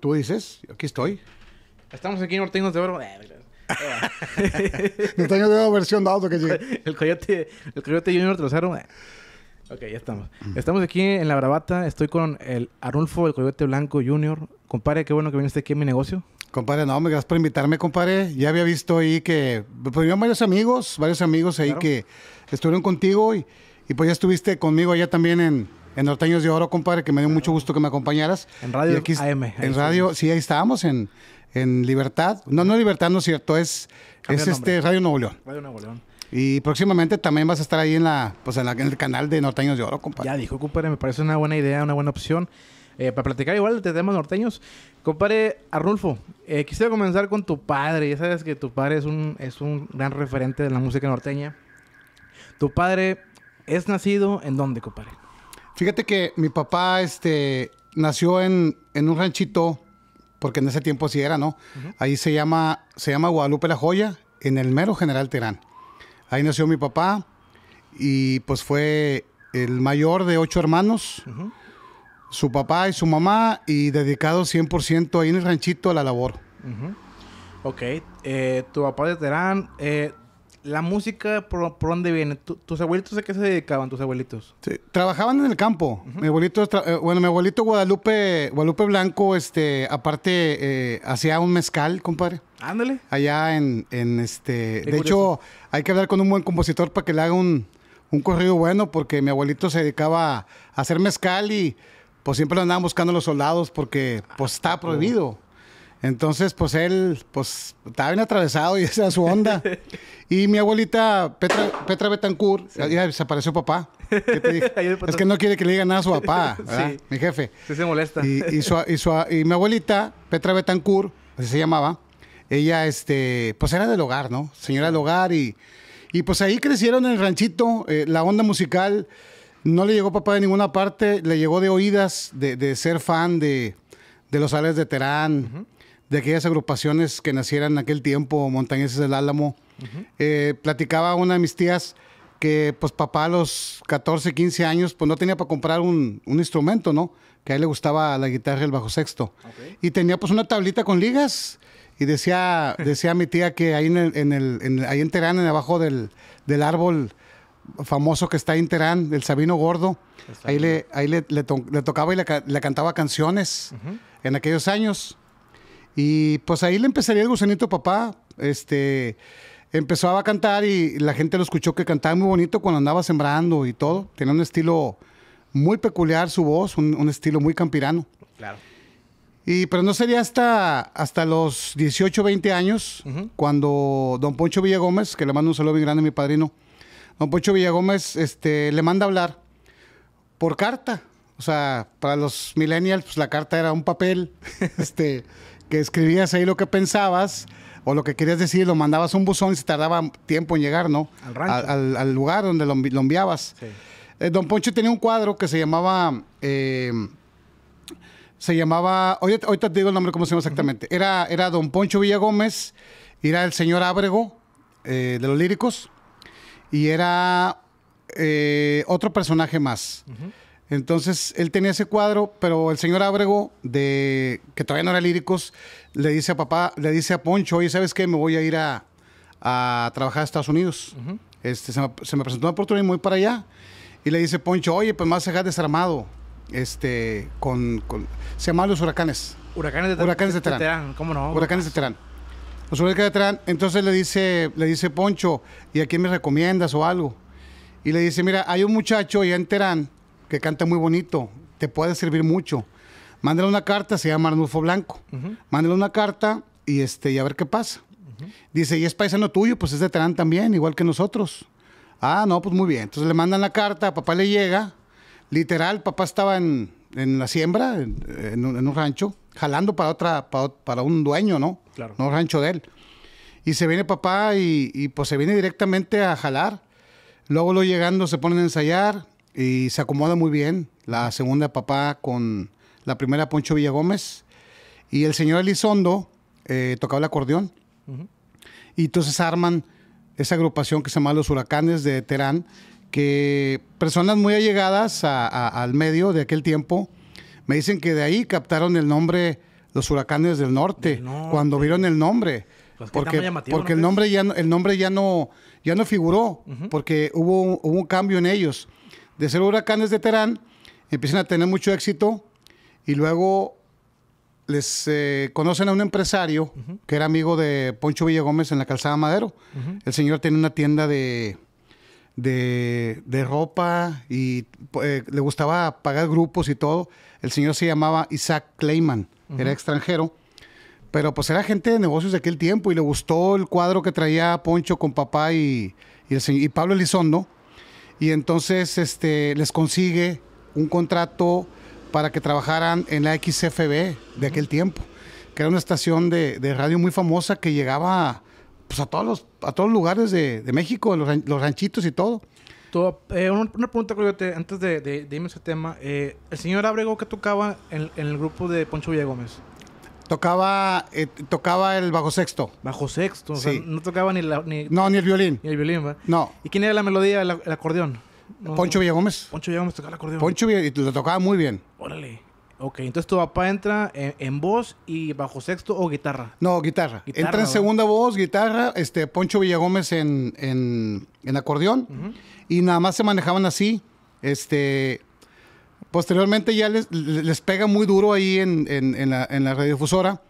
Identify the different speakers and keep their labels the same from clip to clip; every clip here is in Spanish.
Speaker 1: Tú dices, aquí estoy.
Speaker 2: Estamos aquí en de Oro. Eh,
Speaker 1: de la versión de auto que El coyote, el coyote Junior eh. Ok, ya
Speaker 2: estamos. Estamos aquí en La Bravata. Estoy con el Arnulfo, el coyote blanco Junior. Compadre,
Speaker 1: qué bueno que viniste aquí en mi negocio. Compadre, no, me gracias por invitarme, compadre. Ya había visto ahí que... Había pues, varios amigos, varios amigos ahí que estuvieron contigo y, y pues ya estuviste conmigo allá también en en Norteños de Oro, compadre, que me dio mucho gusto que me acompañaras. En Radio xm AM. en Radio, sí, ahí estábamos, en, Libertad. No, no Libertad, no es cierto, es, es este Radio Nuevo León. Radio Nuevo León. Y próximamente también vas a estar ahí en la, pues en, el canal de Norteños de
Speaker 2: Oro, compadre. Ya dijo, compadre, me parece una buena idea, una buena opción. Eh, para platicar igual de temas norteños, compadre Arnulfo, eh, quisiera comenzar con tu padre. Ya sabes que tu padre es un, es un gran referente de la música norteña. Tu padre es nacido en dónde, compadre?
Speaker 1: Fíjate que mi papá este, nació en, un ranchito, porque en ese tiempo así era, ¿no? Ahí se llama, se llama Guadalupe La Joya, en el mero General Terán. Ahí nació mi papá y pues fue el mayor de ocho hermanos, su papá y su mamá, y dedicado 100% ahí en el ranchito a la labor.
Speaker 2: Ok, eh, tu papá de Terán, eh, la música, ¿por, dónde viene? ¿Tus abuelitos a qué se dedicaban, tus abuelitos?
Speaker 1: trabajaban en el campo. Mi abuelito, eh, bueno, mi abuelito Guadalupe, Guadalupe Blanco, este, aparte, eh, hacía un mezcal, compadre. Ándale. Allá en, en este... de hecho, hay que hablar con un buen compositor para que le haga un, un corrido bueno, porque mi abuelito se dedicaba a hacer mezcal y pues siempre lo andaban buscando los soldados porque pues estaba prohibido. Entonces, pues él, pues estaba bien atravesado y esa era su onda. y mi abuelita Petra, Betancourt, ya desapareció papá. es que no quiere que le diga nada a su papá, mi jefe. Sí se molesta. Y, su, mi abuelita Petra Betancourt, así se llamaba, ella, este, pues era del hogar, ¿no? Señora del hogar y, y pues ahí crecieron en el ranchito, eh, la onda musical. No le llegó papá de ninguna parte, le llegó de oídas, de, ser fan de, los Ales de Terán, de aquellas agrupaciones que nacieran en aquel tiempo, Montañeses del Álamo. Eh, platicaba una de mis tías que pues papá a los 14, 15 años pues no tenía para comprar un, instrumento, ¿no? Que a él le gustaba la guitarra y el bajo sexto. Y tenía pues una tablita con ligas y decía, decía mi tía que ahí en, el, en, en en Terán, en abajo del, del, árbol famoso que está en Terán, el Sabino Gordo, ahí, le, le, tocaba y le, cantaba canciones en aquellos años. Y pues ahí le empezaría el gusanito papá. Este empezó a cantar y la gente lo escuchó que cantaba muy bonito cuando andaba sembrando y todo. Tenía un estilo muy peculiar su voz, un, estilo muy campirano. Claro. Y pero no sería hasta, hasta los 18, 20 años cuando don Poncho Villagómez, que le mando un saludo bien grande a mi padrino, don Poncho Villagómez este, le manda hablar por carta. O sea, para los millennials, pues, la carta era un papel este, que escribías ahí lo que pensabas o lo que querías decir, lo mandabas a un buzón y se tardaba tiempo en llegar, ¿no? Al, lugar donde lo, enviabas. Eh, don Poncho tenía un cuadro que se llamaba... Eh, se llamaba... Ahorita, te digo el nombre, cómo se llama exactamente. era, era Don Poncho Villagómez, era el señor Ábrego eh, de los líricos y era otro personaje más. Entonces, él tenía ese cuadro, pero el señor Ábrego, de, que todavía no era líricos, le dice a papá, le dice a Poncho, oye, ¿sabes qué? Me voy a ir a, trabajar a Estados Unidos. este, se, me, presentó una oportunidad muy para allá. Y le dice Poncho, oye, pues más se a dejar desarmado. Este, con, se llaman los huracanes. Huracanes de, huracanes de, Terán. ¿Cómo no? Huracanes de Terán. Los huracanes de Terán. Entonces le dice, le dice Poncho, ¿y a quién me recomiendas o algo? Y le dice, mira, hay un muchacho allá en Terán que canta muy bonito, te puede servir mucho. Mándale una carta, se llama Arnulfo Blanco. Mándale una carta y, este, a ver qué pasa. Dice, y es paisano tuyo, pues es de Terán también, igual que nosotros. Ah, no, pues muy bien. Entonces le mandan la carta, papá le llega. Literal, papá estaba en, la siembra, en, un, rancho, jalando para, otra, para, para un dueño, ¿no? Claro. No rancho de él. Y se viene papá y, y pues se viene directamente a jalar. Luego lo llegando se ponen a ensayar y se acomoda muy bien. La segunda papá con la primera Poncho Villa Gómez Y el señor Elizondo eh, tocaba el acordeón. Y entonces arman esa agrupación que se llama Los Huracanes de Terán, que personas muy allegadas al medio de aquel tiempo me dicen que de ahí captaron el nombre Los Huracanes del Norte, cuando vieron el nombre. Pues porque, porque el nombre ya no, el nombre ya no, ya no figuró, porque hubo un cambio en ellos de ser huracanes de Terán, empiezan a tener mucho éxito y luego les eh, conocen a un empresario que era amigo de Poncho Villagómez en la calzada Madero. El señor tiene una tienda de, de, ropa y eh, le gustaba pagar grupos y todo. El señor se llamaba Isaac Clayman, era extranjero. Pero pues era gente de negocios de aquel tiempo y le gustó el cuadro que traía Poncho con papá y, y Pablo Elizondo y entonces este, les consigue un contrato para que trabajaran en la XFB de aquel tiempo, que era una estación de, radio muy famosa que llegaba pues, a, todos los, a todos los lugares de, México, los, ranchitos y todo. Eh, una, pregunta, antes de,
Speaker 2: irme a ese tema. Eh, el señor Abrego que tocaba en, el grupo de Poncho Gómez
Speaker 1: Tocaba, eh, tocaba el bajo sexto. Bajo sexto, o sea,
Speaker 2: no tocaba ni, la, No, ni el violín. Ni el violín, ¿verdad? No. ¿Y quién era la melodía, el acordeón? Poncho
Speaker 1: Villagómez. Poncho Villagómez tocaba el acordeón. Poncho Villagómez, y lo tocaba muy bien.
Speaker 2: Órale. Ok, entonces tu papá entra en, voz y bajo sexto o guitarra.
Speaker 1: No, guitarra. entra en segunda voz, guitarra, este Poncho Villagómez en, en, en acordeón. Y nada más se manejaban así. Este Posteriormente ya les, les pega muy duro ahí en, la, en la radiodifusora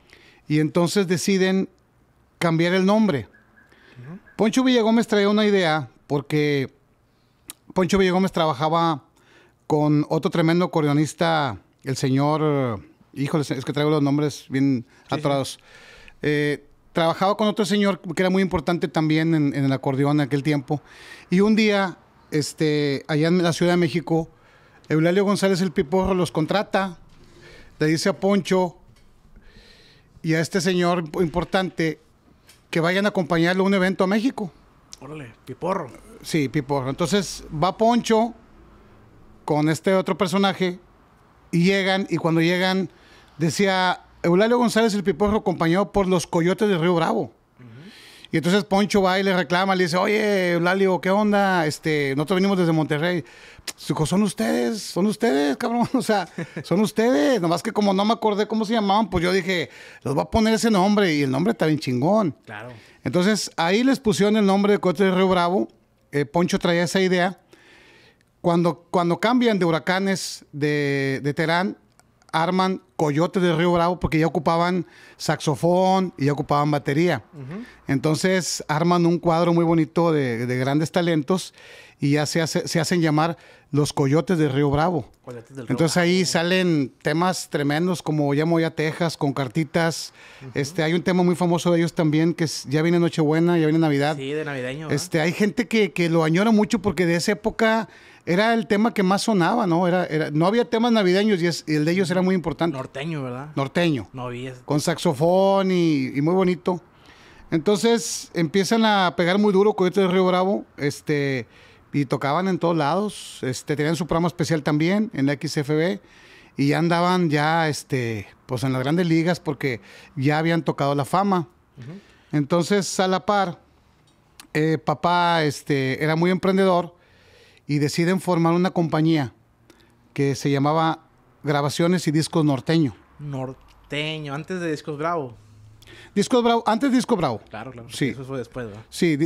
Speaker 1: y entonces deciden cambiar el nombre. Poncho Villa Poncho Villagómez traía una idea porque Poncho Villagómez trabajaba con otro tremendo acordeonista, el señor, híjole, es que traigo los nombres bien atorados. Eh, trabajaba con otro señor que era muy importante también en, en, el acordeón en aquel tiempo. Y un día, este, allá en la Ciudad de México, Eulalio González el Piporro los contrata, le dice a Poncho y a este señor importante que vayan a acompañarlo a un evento a México. Órale, Piporro. Sí, Piporro. Entonces va Poncho con este otro personaje y llegan, y cuando llegan, decía Eulalio González el Piporro acompañado por los coyotes de Río Bravo. Y entonces Poncho va y le reclama, le dice, oye, Eulalio, ¿qué onda? Este, nosotros venimos desde Monterrey. Dijo, son ustedes, son ustedes, cabrón. O sea, son ustedes. Nomás que como no me acordé cómo se llamaban, pues yo dije, los voy a poner ese nombre. Y el nombre está bien chingón. Claro. Entonces ahí les pusieron el nombre de Coyotes Río Bravo. Eh, Poncho traía esa idea. Cuando, cuando cambian de huracanes de, de Terán, arman Coyotes de Río Bravo porque ya ocupaban saxofón y ya ocupaban batería. Entonces arman un cuadro muy bonito de, grandes talentos y ya se, hacen llamar los Coyotes de Río Bravo. Entonces ahí salen temas tremendos como Llamo ya Texas, con cartitas. este, hay un tema muy famoso de ellos también que es, ya viene Nochebuena, ya viene Navidad. Sí, de navideño. Este, hay gente que, que lo añora mucho porque de esa época era el tema que más sonaba, ¿no? Era, no había temas navideños y, el de ellos era muy importante. Norteño, ¿verdad? Norteño. Con saxofón y, muy bonito. Entonces empiezan a pegar muy duro Coyotes este de Río Bravo, este, y tocaban en todos lados, este, tenían su programa especial también en la XFB, y andaban ya, este, pues en las grandes ligas porque ya habían tocado la fama. Entonces, a la par, eh, papá este, era muy emprendedor y deciden formar una compañía que se llamaba Grabaciones y Discos Norteño.
Speaker 2: Norteño, antes de Discos Bravo.
Speaker 1: Discos Bravo, antes Disco Bravo. Claro,
Speaker 2: claro. Sí. Eso fue después, ¿verdad?
Speaker 1: Sí,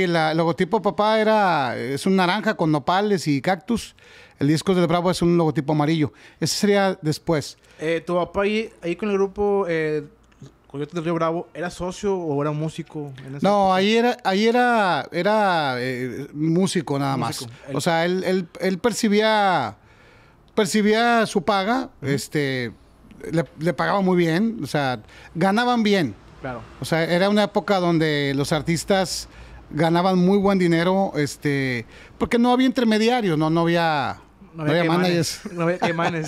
Speaker 1: el logotipo papá era, es un naranja con nopales y cactus. El disco de Bravo es un logotipo amarillo. Ese sería después.
Speaker 2: Eh, tu papá ahí, ahí con el grupo eh, pues del Río Bravo, ¿era socio o era músico?
Speaker 1: no, ahí era, ahí era, era eh, músico nada más. O sea, él, percibía, percibía su paga, este, le, pagaba muy bien, o sea, ganaban bien. Claro. O sea, era una época donde los artistas ganaban muy buen dinero, este, porque no había intermediarios, no, no había no había, no había caimanes.
Speaker 2: No había caimanes.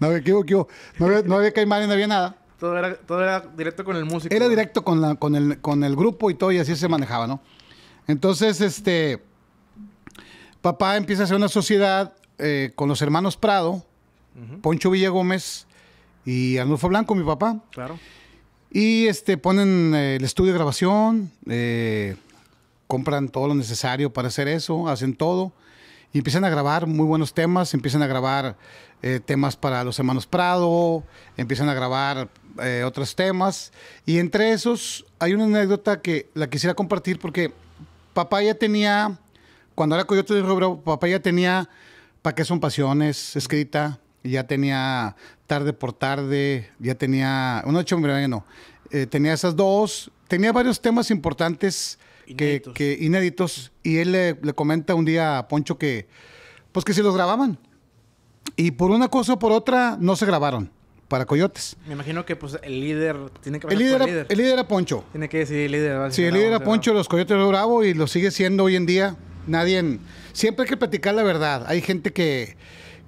Speaker 1: no había, no había nada.
Speaker 2: Todo era, todo era directo con el músico. Era directo
Speaker 1: con, el, con el grupo y todo, y así se manejaba, ¿no? Entonces, este. Papá empieza a hacer una sociedad eh, con los hermanos Prado, Poncho Villa Gómez y Arnulfo Blanco, mi papá. Claro. Y este, ponen eh, el estudio de grabación, eh, compran todo lo necesario para hacer eso, hacen todo. Y empiezan a grabar muy buenos temas, empiezan a grabar temas para los hermanos Prado, empiezan a grabar eh, otros temas. Y entre esos hay una anécdota que la quisiera compartir porque papá ya tenía, cuando era Coyote de robro, papá ya tenía para qué son pasiones escrita, ya tenía tarde por tarde, ya tenía, una noche hombre, no, eh, tenía esas dos, tenía varios temas importantes Que, inéditos y él le, comenta un día a Poncho que, pues que se los grababan. Y por una cosa o por otra no se grabaron para Coyotes.
Speaker 2: Me imagino que pues el líder tiene que el líder, el
Speaker 1: líder, era Poncho.
Speaker 2: Tiene que decir el líder. sí, el líder era Poncho,
Speaker 1: los Coyotes lo bravo y lo sigue siendo hoy en día. Nadie siempre hay que platicar la verdad. Hay gente que,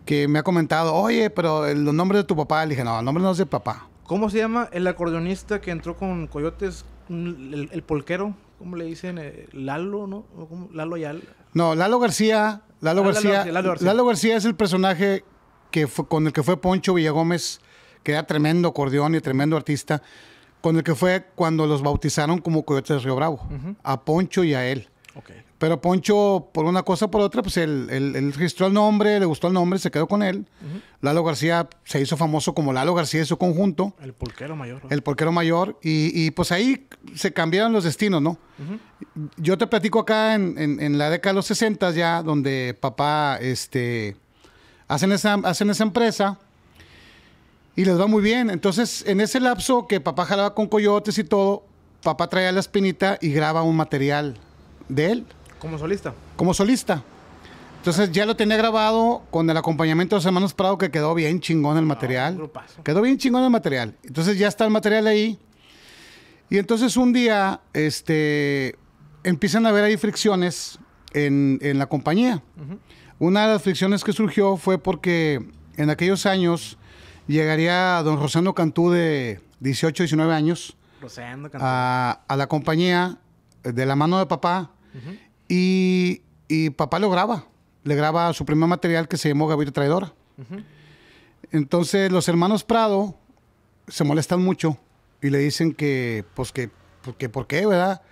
Speaker 1: que me ha comentado, "Oye, pero el, los nombres de tu papá." Le dije, "No, el nombre no es de papá." ¿Cómo se llama
Speaker 2: el acordeonista que entró con Coyotes, el, polquero? ¿Cómo le dicen? Eh, Lalo, ¿no? ¿Cómo? Lalo Yal.
Speaker 1: No, Lalo García, Lalo, ah, García, Lalo García, García. es el personaje que fue, con el que fue Poncho Villagómez que era tremendo acordeón y tremendo artista, con el que fue cuando los bautizaron como Coyotes de Río Bravo, a Poncho y a él. Pero Poncho, por una cosa o por otra, pues él, registró el nombre, le gustó el nombre, se quedó con él. Lalo García se hizo famoso como Lalo García y su conjunto.
Speaker 2: El porquero mayor.
Speaker 1: El porquero mayor. Y, pues ahí se cambiaron los destinos, ¿no? Yo te platico acá en, la década de los 60 ya, donde papá, este, hacen esa, hacen esa empresa y les va muy bien. Entonces, en ese lapso que papá jalaba con coyotes y todo, papá traía la espinita y graba un material de él. ¿Como solista? Como solista. Entonces ya lo tenía grabado con el acompañamiento de los hermanos Prado, que quedó bien chingón el ah, material. quedó bien chingón el material. Entonces ya está el material ahí. Y entonces un día este, empiezan a haber ahí fricciones en, la compañía. Una de las fricciones que surgió fue porque en aquellos años llegaría don Rosendo Cantú de 18, 19 años A, la compañía eh, de la mano de papá y, papá lo graba, le graba su primer material que se llamó Gabriel Traidora. Entonces los hermanos Prado se molestan mucho y le dicen pues, que, pues que, por qué, ¿verdad?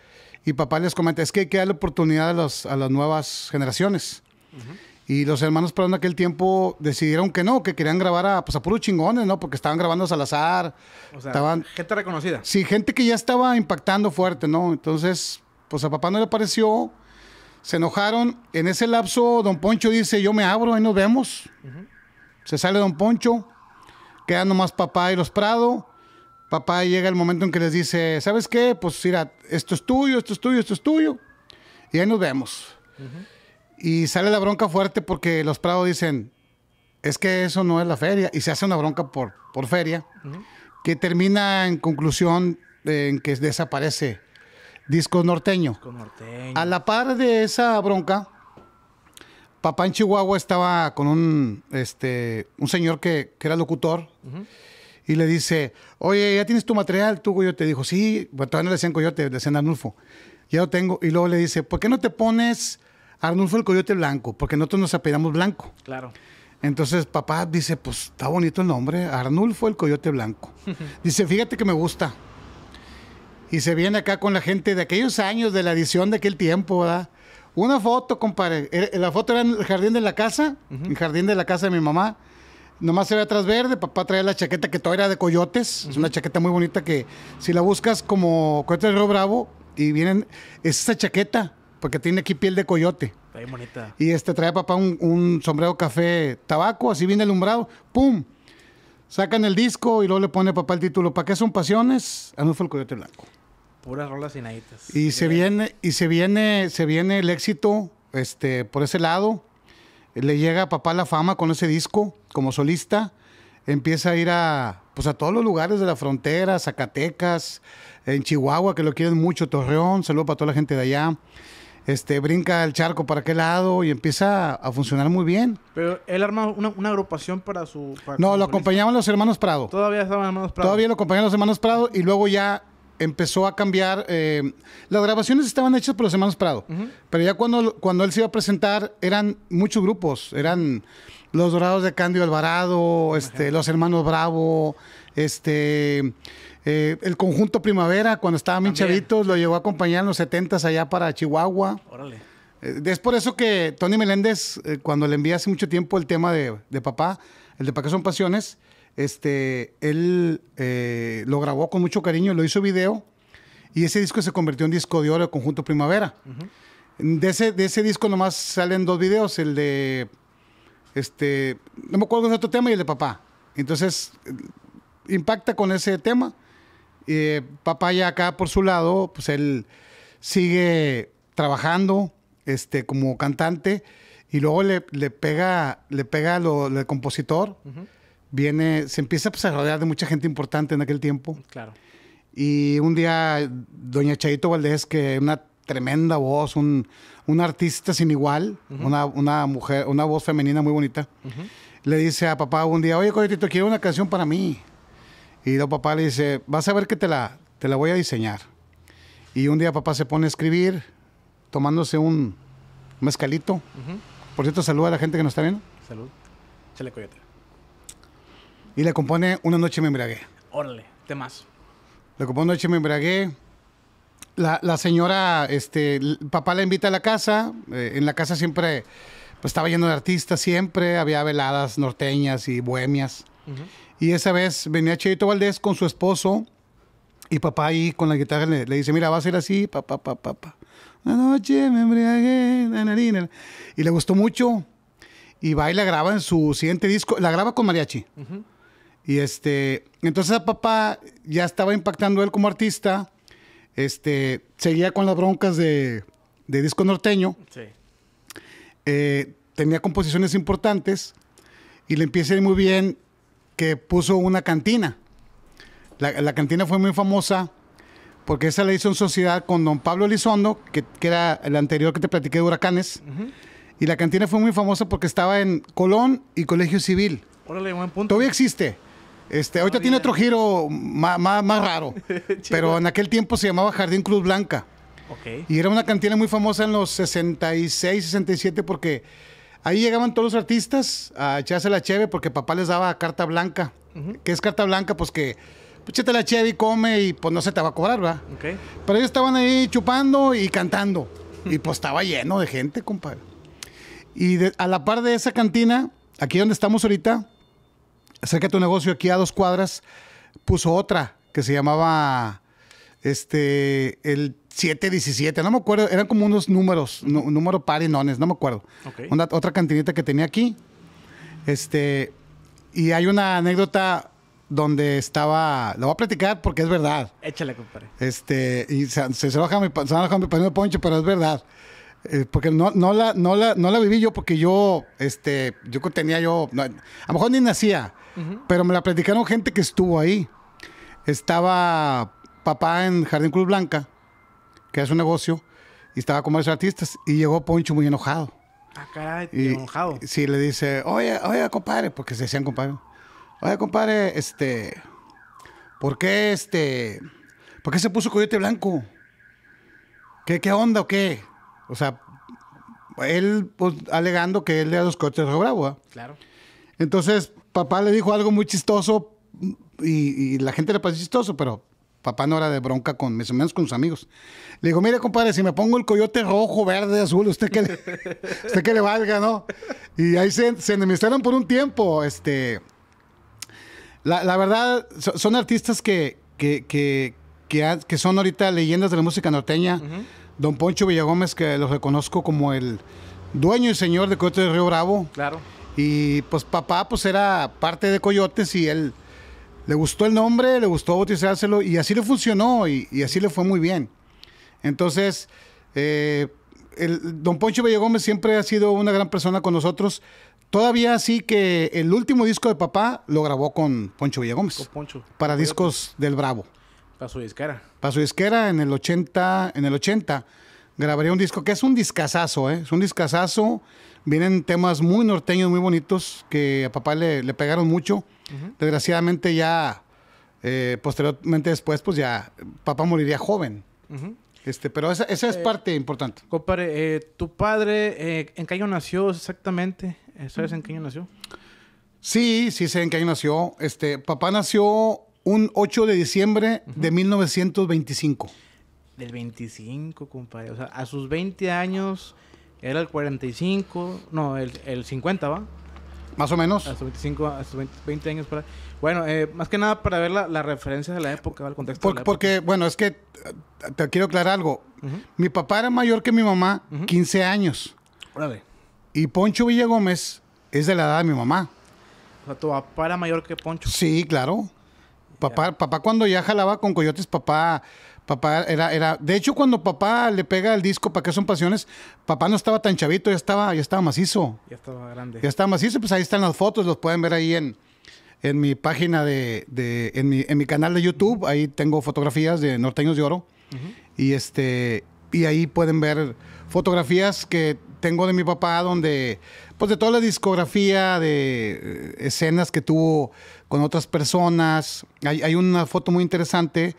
Speaker 1: Y papá les comenta, es que hay que darle oportunidad a, las nuevas generaciones. Y los hermanos Prado en aquel tiempo decidieron que no, que querían grabar a, pues, puros chingones, ¿no? Porque estaban grabando a Salazar. O sea, estaban... gente reconocida. Sí, gente que ya estaba impactando fuerte, ¿no? Entonces, pues a papá no le pareció. Se enojaron. En ese lapso, don Poncho dice, yo me abro, ahí nos vemos. Se sale don Poncho. Quedan nomás papá y los Prado. Papá llega el momento en que les dice, ¿sabes qué? Pues mira, esto es tuyo, esto es tuyo, esto es tuyo. Y ahí nos vemos. Y sale la bronca fuerte porque los Prados dicen, es que eso no es la feria. Y se hace una bronca por, por feria, que termina en conclusión en que desaparece Disco Norteño.
Speaker 2: norteño. A
Speaker 1: la par de esa bronca, papá en Chihuahua estaba con un, este, un señor que, era locutor. Y le dice, oye, ¿ya tienes tu material, tú, te Dijo, sí, todavía no le decían Coyote, le decían Anulfo. Ya lo tengo. Y luego le dice, ¿por qué no te pones Arnulfo el Coyote Blanco, porque nosotros nos apellidamos Blanco. Claro. Entonces papá dice, pues está bonito el nombre, Arnulfo el Coyote Blanco. dice, fíjate que me gusta. Y se viene acá con la gente de aquellos años, de la edición de aquel tiempo, ¿verdad? Una foto, compadre. La foto era en el jardín de la casa, en el jardín de la casa de mi mamá. Nomás se ve atrás verde, papá traía la chaqueta que toda era de coyotes. Es una chaqueta muy bonita que si la buscas como Coyote del Río Bravo y vienen, es esa chaqueta porque tiene aquí piel de coyote. Y este trae papá un, sombrero café tabaco, así bien alumbrado, ¡pum! Sacan el disco y luego le pone a papá el título, ¿para qué son pasiones? Anuncio el coyote blanco.
Speaker 2: Puras rolas inaditas.
Speaker 1: Y se viene, y se viene, se viene el éxito, este, por ese lado. Le llega a papá la fama con ese disco como solista. Empieza a ir a, pues, a todos los lugares de la frontera, Zacatecas, en Chihuahua, que lo quieren mucho, Torreón, saludo para toda la gente de allá este, brinca el charco para aquel lado y empieza a funcionar muy bien.
Speaker 2: Pero él arma una, agrupación para su... no,
Speaker 1: lo acompañaban los hermanos Prado. Todavía estaban hermanos Prado. Todavía lo acompañaban los hermanos Prado y luego ya empezó a cambiar. Eh, las grabaciones estaban hechas por los hermanos Prado, pero ya cuando, cuando él se iba a presentar eran muchos grupos, eran los Dorados de Candio Alvarado, este, los hermanos Bravo, este... Eh, el conjunto Primavera, cuando estaba mi chavito, lo llevó a acompañar en los 70 allá para Chihuahua. Órale. Eh, es por eso que Tony Meléndez, eh, cuando le envié hace mucho tiempo el tema de, papá, el de Para son pasiones, este, él lo grabó con mucho cariño, lo hizo video y ese disco se convirtió en disco de oro el conjunto Primavera. de, ese, disco nomás salen dos videos, el de, este, no me acuerdo de otro tema y el de papá. Entonces, impacta con ese tema eh, papá ya acá por su lado, pues él sigue trabajando este, como cantante y luego le, pega, le pega lo, compositor. Viene, se empieza pues, a rodear de mucha gente importante en aquel tiempo. Claro. Y un día, doña Chaito Valdés, que una tremenda voz, un, artista sin igual, una, mujer, una voz femenina muy bonita, le dice a papá un día, oye, Coyotito, quiero una canción para mí. Y luego papá le dice, vas a ver que te la, te la voy a diseñar. Y un día papá se pone a escribir tomándose un mezcalito. Por cierto, saluda a la gente que nos está viendo. Salud. Chale coyote. Y le compone Una noche me embriagué.
Speaker 2: Órale, temas.
Speaker 1: Le compone Una noche me La, la señora, este, papá la invita a la casa. Eh, en la casa siempre, pues, estaba lleno de artistas siempre. Había veladas norteñas y bohemias. Y esa vez venía Cheito Valdés con su esposo y papá ahí con la guitarra le, dice, mira, va a ser así, papá, papá, papá. noche me Y le gustó mucho y va y la graba en su siguiente disco, la graba con mariachi. Y este, entonces a papá ya estaba impactando él como artista, este, seguía con las broncas de, disco norteño. Sí. Eh, tenía composiciones importantes y le empieza a ir muy bien que puso una cantina. La, cantina fue muy famosa porque esa la hizo en sociedad con don Pablo Elizondo, que, era el anterior que te platiqué de huracanes. Y la cantina fue muy famosa porque estaba en Colón y Colegio Civil. Órale, buen punto. Todavía existe. Este, ahorita tiene otro giro más, más, raro. pero en aquel tiempo se llamaba Jardín Cruz Blanca. Y era una cantina muy famosa en los 66, 67 porque Ahí llegaban todos los artistas a echarse la cheve porque papá les daba carta blanca. ¿Qué es carta blanca? Pues que pues, échate la cheve y come y pues no se te va a cobrar, ¿verdad? Pero ellos estaban ahí chupando y cantando. y pues estaba lleno de gente, compadre. Y a la par de esa cantina, aquí donde estamos ahorita, cerca de tu negocio, aquí a dos cuadras, puso otra que se llamaba este el 717, no me acuerdo, eran como unos números, número par y nones, no me acuerdo. Una, otra cantinita que tenía aquí. Este, y hay una anécdota donde estaba, lo voy a platicar porque es verdad.
Speaker 2: Échale, compadre.
Speaker 1: Este, y se, se, baja mi, se poncho, pero es verdad. Eh, porque no, no, la, no, no la viví yo porque yo, este, yo tenía yo, a lo mejor ni nacía, pero me la platicaron gente que estuvo ahí. Estaba papá en Jardín Cruz Blanca que es un negocio, y estaba con varios artistas, y llegó Poncho muy enojado. Ah, caray, enojado. Sí, le dice, oye, oye, compadre, porque se decían compadre. Oye, compadre, este, ¿por qué este, por qué se puso coyote blanco? ¿Qué, qué onda o qué? O sea, él pues, alegando que él le da los coches de Bravo. Claro. Entonces, papá le dijo algo muy chistoso y, la gente le pareció chistoso, pero papá no era de bronca con mis menos con sus amigos. Le digo, mire, compadre, si me pongo el coyote rojo, verde, azul, usted que le, que le valga, ¿no? Y ahí se, se enemistaron por un tiempo. Este, la, verdad, son artistas que, que, son ahorita leyendas de la música norteña. Don Poncho Villagómez, que los reconozco como el dueño y señor de Coyote de Río Bravo. Claro. Y pues papá, pues era parte de Coyotes y él le gustó el nombre, le gustó bautizárselo y así le funcionó y, así le fue muy bien. Entonces, eh, don Poncho Villagómez siempre ha sido una gran persona con nosotros. Todavía así que el último disco de papá lo grabó con Poncho Villagómez. Con Para discos del Bravo.
Speaker 2: Paso su disquera.
Speaker 1: Para su disquera en el 80, en el 80 grabaría un disco que es un discazazo, ¿eh? Es un discazazo. Vienen temas muy norteños, muy bonitos, que a papá le, pegaron mucho. Desgraciadamente ya, eh, posteriormente después, pues ya papá moriría joven. Este, pero esa, es eh, parte importante. Compadre, tu padre, ¿en qué año nació exactamente? ¿Sabes en qué año nació? Sí, sí sé en qué año nació. Este, papá nació un 8 de diciembre de 1925.
Speaker 2: Del 25, compadre. O sea, a sus 20 años era el 45, no, el, 50, ¿va? Más o menos. A sus 25, a sus 20, años. Para... Bueno, eh, más que nada para ver las la referencias de la época, el
Speaker 1: contexto. porque, bueno, es que eh, te quiero aclarar algo. Mi papá era mayor que mi mamá, 15 años. Órale. Y Poncho Villa Gómez es de la edad de mi mamá. O sea, tu papá era mayor que Poncho. Sí, claro. Papá, papá cuando ya jalaba con coyotes, papá Papá era, era. De hecho, cuando papá le pega el disco para que son pasiones, papá no estaba tan chavito, ya estaba, ya estaba macizo. Ya estaba grande. Ya estaba macizo, pues ahí están las fotos, los pueden ver ahí en, en mi página de, de en, mi, en mi canal de YouTube. Ahí tengo fotografías de norteños de oro. Y este. Y ahí pueden ver fotografías que tengo de mi papá, donde, pues de toda la discografía, de eh, escenas que tuvo con otras personas. Hay, hay una foto muy interesante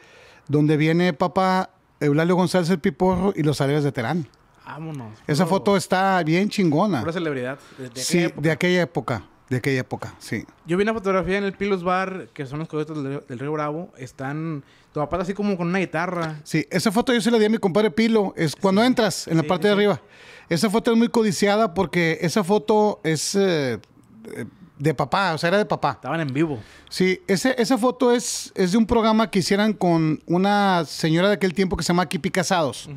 Speaker 1: donde viene papá Eulalio González el Piporro y los alegres de Terán. Vámonos. Esa foto está bien chingona. Una celebridad. De, sí, aquella de aquella época. De aquella época, sí.
Speaker 2: Yo vi una fotografía en el Pilos Bar, que son los cohetes del, Río Bravo. Están tu papá así como con una guitarra.
Speaker 1: Sí, esa foto yo se la di a mi compadre Pilo. Es cuando entras, en la parte de arriba. Esa foto es muy codiciada porque esa foto es... Eh, eh, de papá, o sea, era de papá. Estaban en vivo. Sí, ese, esa foto es, es de un programa que hicieron con una señora de aquel tiempo que se llama Kipi Casados.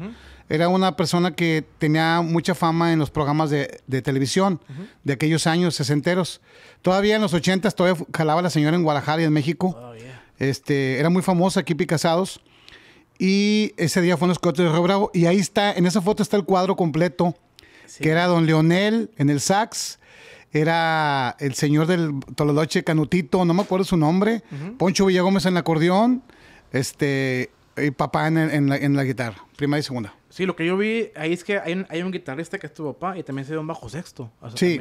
Speaker 1: Era una persona que tenía mucha fama en los programas de, televisión de aquellos años sesenteros. Todavía en los ochentas, todavía jalaba la señora en Guadalajara y en México. este, era muy famosa Kipi Casados. Y ese día fue en los cuatro de Río Y ahí está, en esa foto está el cuadro completo, que era don Leonel en el sax era el señor del Tololoche Canutito, no me acuerdo su nombre, Poncho Villagómez en el acordeón, este, y papá en, la, en, la, guitarra, primera y segunda.
Speaker 2: Sí, lo que yo vi ahí es que hay un, hay un guitarrista que es tu papá y también se dio un bajo sexto.
Speaker 1: sí,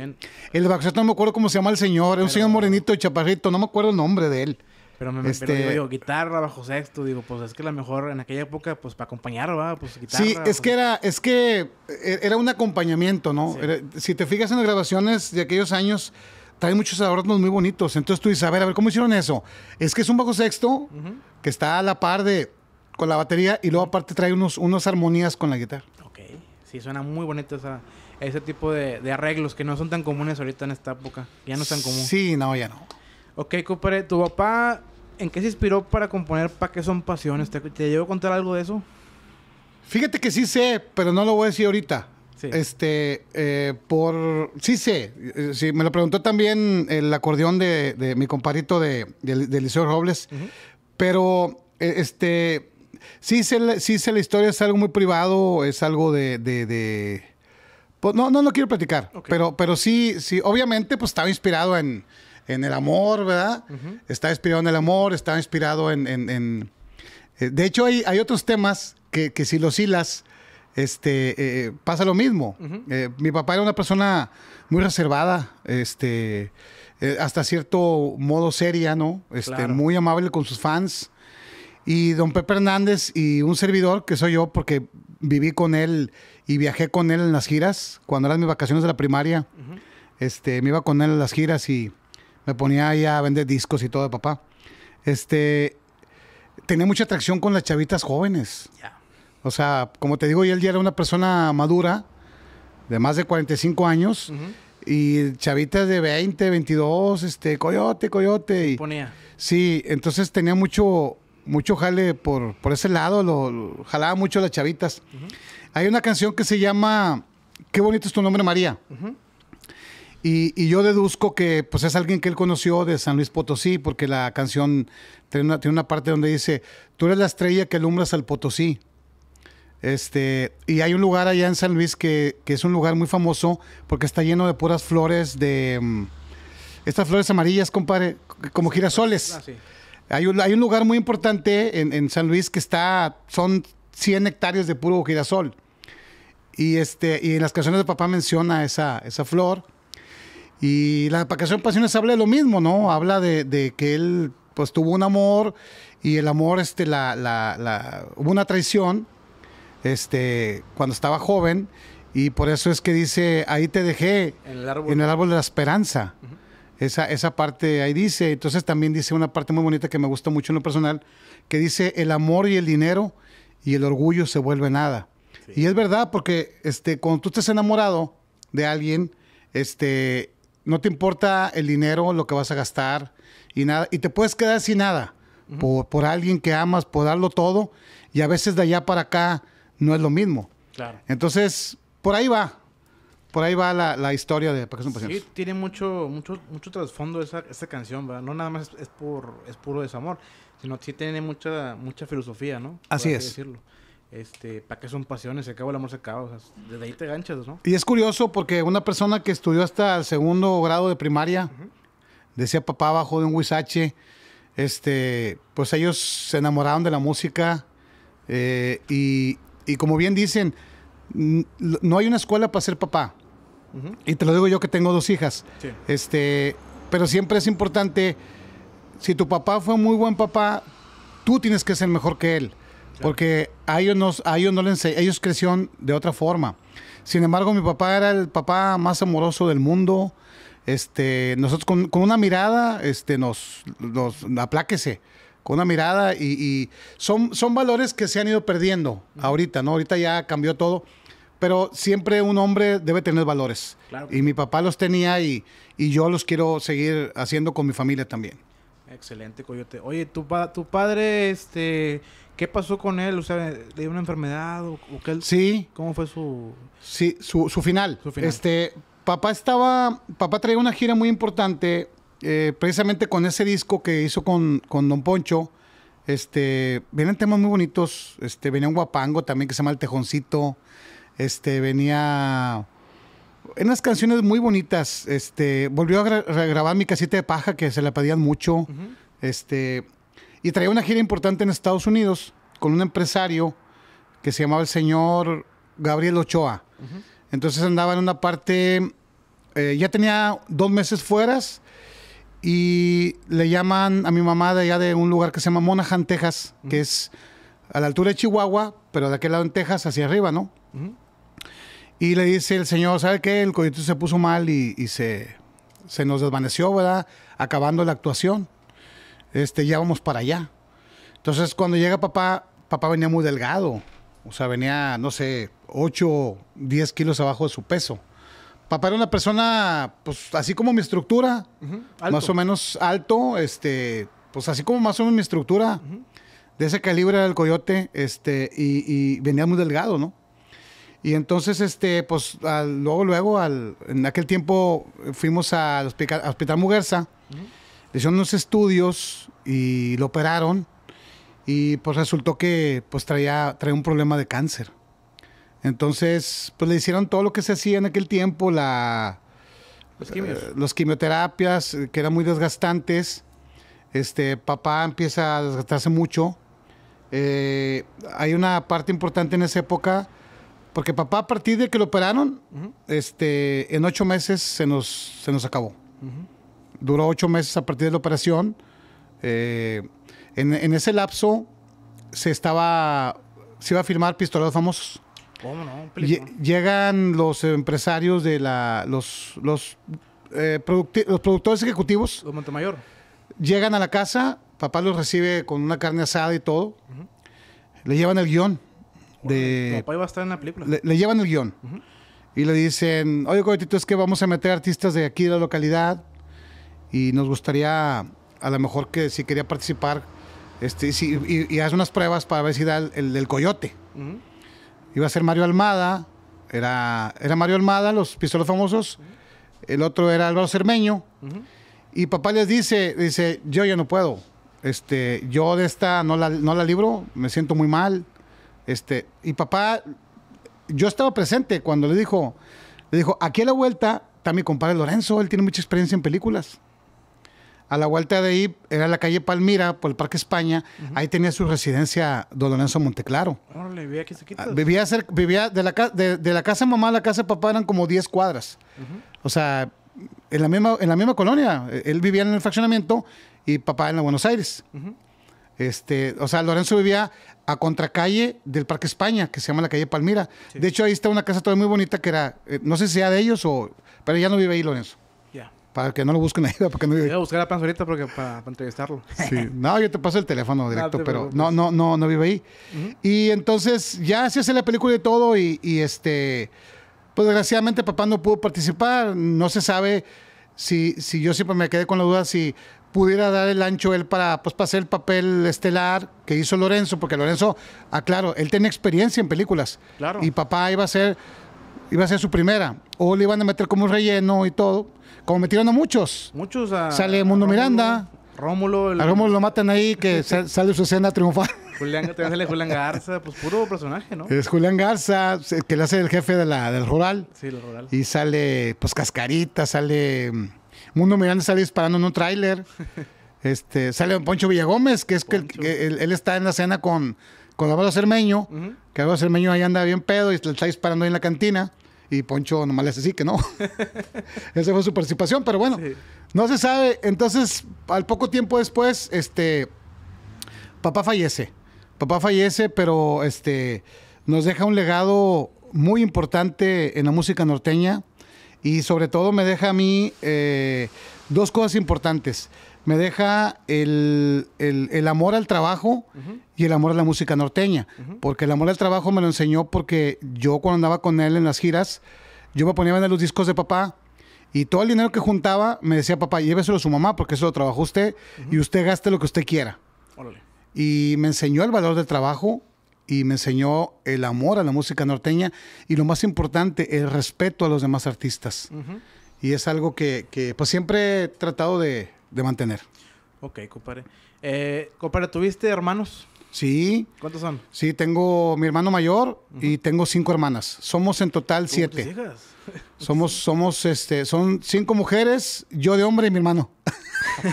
Speaker 1: el bajo sexto no me acuerdo cómo se llama el señor, es un señor morenito, y chaparrito, no me acuerdo el nombre de él. Pero me este... digo,
Speaker 2: guitarra, bajo sexto, digo, pues es que la mejor en aquella época, pues para acompañar, va, pues guitarra. Sí, es que
Speaker 1: era, es que e, era un acompañamiento, ¿no? si te fijas en las grabaciones de aquellos años, trae muchos adornos muy bonitos. Entonces tú dices, a ver, a ver, ¿cómo hicieron eso? Es que es un bajo sexto que está a la par de con la batería y luego aparte trae unos, unas armonías con la guitarra.
Speaker 2: Ok, sí, suena muy bonito ese tipo de, arreglos que no son tan comunes ahorita en esta época. Ya no es tan común. Sí, no, ya no. Ok, Cooper tu papá en qué se inspiró para componer Pa' qué son
Speaker 1: pasiones? ¿Te, llevo a contar algo de eso? Fíjate que sí sé, pero no lo voy a decir ahorita. Sí. Este, eh, por. Sí sé. Eh, sí, me lo preguntó también el acordeón de, mi compadrito, de, Eliseo Liceo Robles. Pero, e, este. Sí sé, sí sé la historia, es algo muy privado, es algo de. Pues, no, no quiero platicar. Pero, pero sí, sí. Obviamente, pues estaba inspirado en en el amor, ¿verdad? Está inspirado en el amor, está inspirado en... Eh, de hecho, hay, otros temas que, si los hilas, este, eh, eh, pasa lo mismo. mi papá era una persona muy reservada, este, hasta cierto modo seria, ¿no? Este, Muy amable con sus fans. Y don Pepe Hernández y un servidor, que soy yo, porque viví con él y viajé con él en las giras, cuando eran mis vacaciones de la primaria. este, me iba con él en las giras y me ponía ahí a vender discos y todo de papá. Este, tenía mucha atracción con las chavitas jóvenes. Yeah. O sea, como te digo, él ya era una persona madura, de más de 45 años, y chavitas de 20, 22, este, coyote, coyote. ponía. Sí, entonces tenía mucho, mucho jale por, por ese lado, lo, jalaba mucho las chavitas. Hay una canción que se llama Qué bonito es tu nombre, María. Y, yo deduzco que pues es alguien que él conoció de San Luis Potosí, porque la canción tiene una, tiene una parte donde dice, tú eres la estrella que alumbras al Potosí. Este, y hay un lugar allá en San Luis que, es un lugar muy famoso porque está lleno de puras flores de... Mm, estas flores amarillas, compadre, como girasoles. Ah, hay, un, lugar muy importante en, San Luis que está, son 100 hectáreas de puro girasol. Y, este, y en las canciones de papá menciona esa, esa flor. Y la canción Pasiones habla de lo mismo, ¿no? Habla de, que él pues tuvo un amor y el amor, este, la, la, la, hubo una traición, este, cuando estaba joven y por eso es que dice, ahí te dejé en el árbol, de la esperanza. Esa, esa parte ahí dice, entonces también dice una parte muy bonita que me gusta mucho en lo personal, que dice, el amor y el dinero y el orgullo se vuelve nada. Y es verdad, porque este, cuando tú estás enamorado de alguien, este, no te importa el dinero, lo que vas a gastar y nada. Y te puedes quedar sin nada por, por, alguien que amas, por darlo todo. Y a veces de allá para acá no es lo mismo. Claro. Entonces, por ahí va. Por ahí va la, historia de Para Sí,
Speaker 2: tiene mucho, mucho, mucho trasfondo esa, esa canción, ¿verdad? No nada más es, por, es puro desamor, sino sí tiene mucha, mucha filosofía, ¿no? Así, así es. Decirlo. Este, ¿para qué son pasiones? Se acaba el amor, se acaba. desde ahí te ganchas, ¿no?
Speaker 1: Y es curioso porque una persona que estudió hasta el segundo grado de primaria, decía papá abajo de un huizache, este, pues ellos se enamoraron de la música eh, y, como bien dicen, no hay una escuela para ser papá. Y te lo digo yo que tengo dos hijas. Este, pero siempre es importante, si tu papá fue muy buen papá, tú tienes que ser mejor que él. Porque a ellos, nos, ellos no ellos crecieron de otra forma. Sin embargo, mi papá era el papá más amoroso del mundo. Este, nosotros con, una mirada, este, nos, nos apláquese con una mirada y, son, son valores que se han ido perdiendo ahorita, ¿no? Ahorita ya cambió todo, pero siempre un hombre debe tener valores. Y mi papá los tenía y yo los quiero seguir haciendo con mi familia también.
Speaker 2: Excelente, Coyote. Oye, tu, tu padre, este,
Speaker 1: ¿qué pasó con él? O sea, ¿le una enfermedad o, qué? Sí. ¿Cómo fue su...? Sí, su, final. Este, papá estaba... Papá traía una gira muy importante eh, precisamente con ese disco que hizo con, con Don Poncho. Este, vienen temas muy bonitos. Este, venía un guapango también que se llama El Tejoncito. Este, venía unas canciones muy bonitas. Este, volvió a grabar mi casita de paja, que se le pedían mucho. Este, y traía una gira importante en Estados Unidos con un empresario que se llamaba el señor Gabriel Ochoa. Entonces andaba en una parte, eh, ya tenía dos meses fuera y le llaman a mi mamá de allá de un lugar que se llama Monaghan, Texas, que es a la altura de Chihuahua, pero de aquel lado en Texas hacia arriba, ¿no? Y le dice el Señor, ¿sabe qué? El coyote se puso mal y, se, nos desvaneció, ¿verdad? Acabando la actuación. Este, ya vamos para allá. Entonces, cuando llega papá, papá venía muy delgado. O sea, venía, no sé, 8 o 10 kilos abajo de su peso. Papá era una persona, pues, así como mi estructura. Más o menos alto, este... Pues así como más o menos mi estructura. De ese calibre era el coyote, este... Y, y venía muy delgado, ¿no? Y entonces, este, pues luego, luego, al, en aquel tiempo fuimos al hospital, hospital Muguerza, le hicieron unos estudios y lo operaron y pues resultó que pues traía, traía un problema de cáncer. Entonces, pues le hicieron todo lo que se hacía en aquel tiempo, la, los, eh, quimioterapias, que eran muy desgastantes. Este, papá empieza a desgastarse mucho. Eh, hay una parte importante en esa época porque papá, a partir de que lo operaron, este, en ocho meses se nos, se nos acabó. Duró ocho meses a partir de la operación. Eh, en, ese lapso se estaba. se iba a firmar pistoleros famosos. ¿Cómo no? Llegan los empresarios de la. los, los, eh, los productores ejecutivos. Los Montemayor. Llegan a la casa, papá los recibe con una carne asada y todo. Le llevan el guión papá iba a estar en la película. Le, llevan el guión. Y le dicen, oye, Coyotito, es que vamos a meter artistas de aquí, de la localidad. Y nos gustaría, a lo mejor, que si quería participar, este, y, hacer unas pruebas para ver si da el, del coyote. Iba a ser Mario Almada, era, era Mario Almada, los pistolos famosos. El otro era Álvaro Cermeño. Y papá les dice, dice, yo ya no puedo. Este, yo de esta no no la libro, me siento muy mal. Este, y papá, yo estaba presente cuando le dijo, le dijo, aquí a la vuelta está mi compadre Lorenzo, él tiene mucha experiencia en películas. A la vuelta de ahí era la calle Palmira, por el Parque España. Ahí tenía su residencia Don Lorenzo Monteclaro.
Speaker 2: vivía aquí ah, Vivía,
Speaker 1: de, la, de, la casa de mamá a la casa de papá eran como 10 cuadras. O sea, en la, misma, en la misma colonia. Él vivía en el fraccionamiento y papá en la Buenos Aires. este, o sea, Lorenzo vivía a contracalle del Parque España, que se llama la calle Palmira. De hecho, ahí está una casa todavía muy bonita que era, eh, no sé si sea de ellos o, pero ya no vive ahí Lorenzo. Ya. Para que no lo busquen ahí, para que no Voy
Speaker 2: a buscar a porque para, entrevistarlo.
Speaker 1: Sí. No, yo te paso el teléfono directo, pero no, no, no, no vive ahí. Y entonces ya se hace la película y todo y, este, pues desgraciadamente papá no pudo participar, no se sabe si, si yo siempre me quedé con la duda si pudiera dar el ancho él para, pues, para hacer el papel estelar que hizo Lorenzo, porque Lorenzo, aclaro, ah, él tiene experiencia en películas. Claro. Y papá iba a ser, iba a ser su primera. O le iban a meter como un relleno y todo. Como metieron a muchos.
Speaker 2: Muchos Sale
Speaker 1: Mundo Miranda. Rómulo. A Rómulo lo matan ahí, que sale su escena triunfal.
Speaker 2: Julián, Garza, pues puro personaje, ¿no?
Speaker 1: Es Julián Garza, que le hace el jefe de la, del rural. Sí, el rural. Y sale, pues Cascarita, sale mm, Mundo Miranda sale disparando en un tráiler. Este, sale Poncho Villagómez, que es que él, está en la cena con, con Álvaro Cermeño, que Álvaro Cermeño ahí anda bien pedo y le está disparando ahí en la cantina. Y Poncho nomás le hace así que no. Esa fue su participación, pero bueno, no se sabe. Entonces, al poco tiempo después, este, papá fallece. Papá fallece, pero este, nos deja un legado muy importante en la música norteña y sobre todo me deja a mí eh, dos cosas importantes. Me deja el, amor al trabajo y el amor a la música norteña. Porque el amor al trabajo me lo enseñó porque yo cuando andaba con él en las giras, yo me ponía a vender los discos de papá. Y todo el dinero que juntaba, me decía papá, lléveselo a su mamá porque eso lo trabajó usted y usted gaste lo que usted quiera. Y me enseñó el valor del trabajo, y me enseñó el amor a la música norteña y lo más importante, el respeto a los demás artistas. Y es algo que, pues siempre he tratado de, mantener.
Speaker 2: Ok, compadre. Eh, compadre, ¿tuviste hermanos? Sí. ¿Cuántos son?
Speaker 1: Sí, tengo mi hermano mayor y tengo cinco hermanas. Somos en total siete. hijas? Somos, somos, este, son cinco mujeres, yo de hombre y mi hermano.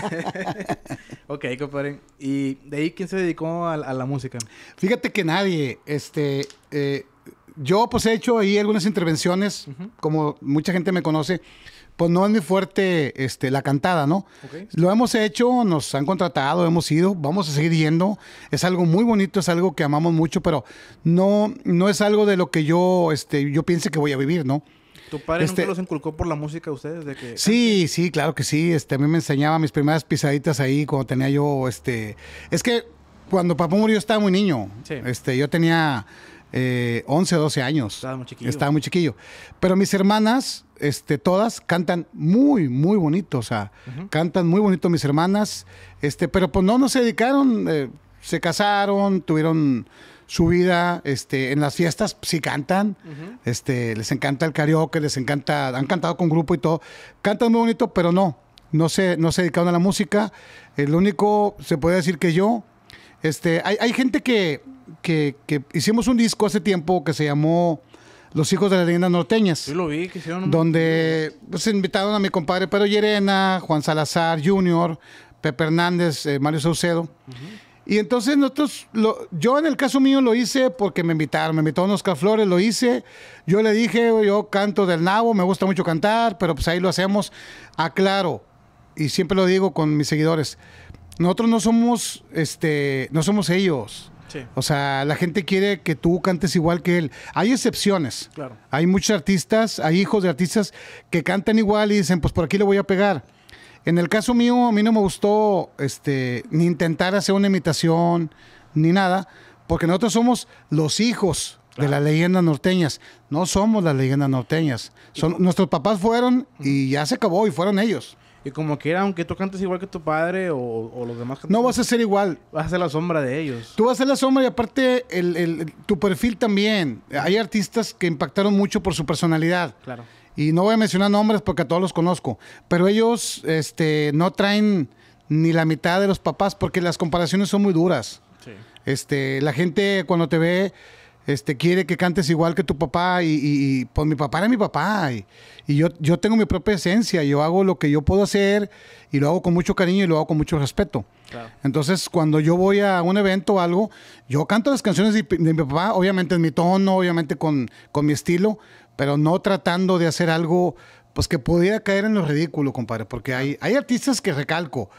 Speaker 1: ok, compadre. ¿Y de ahí quién se dedicó a, la música? Fíjate que nadie. Este, eh, yo pues he hecho ahí algunas intervenciones, como mucha gente me conoce pues no es muy fuerte este, la cantada, ¿no? Lo hemos hecho, nos han contratado, hemos ido, vamos a seguir yendo. Es algo muy bonito, es algo que amamos mucho, pero no, no es algo de lo que yo, este, yo piense que voy a vivir, ¿no?
Speaker 2: ¿Tu padre nunca este los inculcó por la música ustedes?
Speaker 1: sí, sí, claro que sí. Este, a mí me enseñaba mis primeras pisaditas ahí cuando tenía yo, este... Es que cuando papá murió estaba muy niño. Este, yo tenía 11, eh, 12 años. Estaba muy chiquillo. Estaba muy chiquillo. Pero mis hermanas este, todas cantan muy, muy bonito, o sea, cantan muy bonito mis hermanas, este, pero pues no, no se dedicaron, eh, se casaron, tuvieron su vida, este, en las fiestas sí cantan, este, les encanta el karaoke, les encanta, han cantado con grupo y todo, cantan muy bonito, pero no, no se, dedicaron a la música, el único, se puede decir que yo, este, hay, gente que hicimos un disco hace tiempo que se llamó los hijos de las leyendas norteñas. Sí, lo vi, que Donde se pues, invitaron a mi compadre Pedro Llerena, Juan Salazar Jr., Pepe Hernández, eh, Mario Saucedo. Y entonces nosotros, yo en el caso mío lo hice porque me invitaron, me invitó a Oscar Flores, lo hice. Yo le dije, yo canto del nabo, me gusta mucho cantar, pero pues ahí lo hacemos. Aclaro, y siempre lo digo con mis seguidores, nosotros no somos, este, no somos ellos. O sea, la gente quiere que tú cantes igual que él. Hay excepciones. Claro. Hay muchos artistas, hay hijos de artistas que cantan igual y dicen, pues por aquí le voy a pegar. En el caso mío, a mí no me gustó este, ni intentar hacer una imitación ni nada, porque nosotros somos los hijos de las leyendas norteñas. No somos las leyendas norteñas. Son, nuestros papás fueron y ya se acabó y fueron ellos. Y como quiera, aunque tú cantes igual que tu padre o, los demás No vas a ser igual. Vas a ser la sombra de ellos. Tú vas a ser la sombra y aparte el, tu perfil también. Hay artistas que impactaron mucho por su personalidad. Claro. Y no voy a mencionar nombres porque a todos los conozco. Pero ellos este, no traen ni la mitad de los papás porque las comparaciones son muy duras. Sí. Este, la gente cuando te ve este, quiere que cantes igual que tu papá y, y, pues mi papá era mi papá y, y, yo, yo tengo mi propia esencia, yo hago lo que yo puedo hacer y lo hago con mucho cariño y lo hago con mucho respeto. Entonces, cuando yo voy a un evento o algo, yo canto las canciones de, mi papá, obviamente en mi tono, obviamente con, con mi estilo, pero no tratando de hacer algo pues que pudiera caer en lo ridículo, compadre, porque hay, hay artistas que recalco.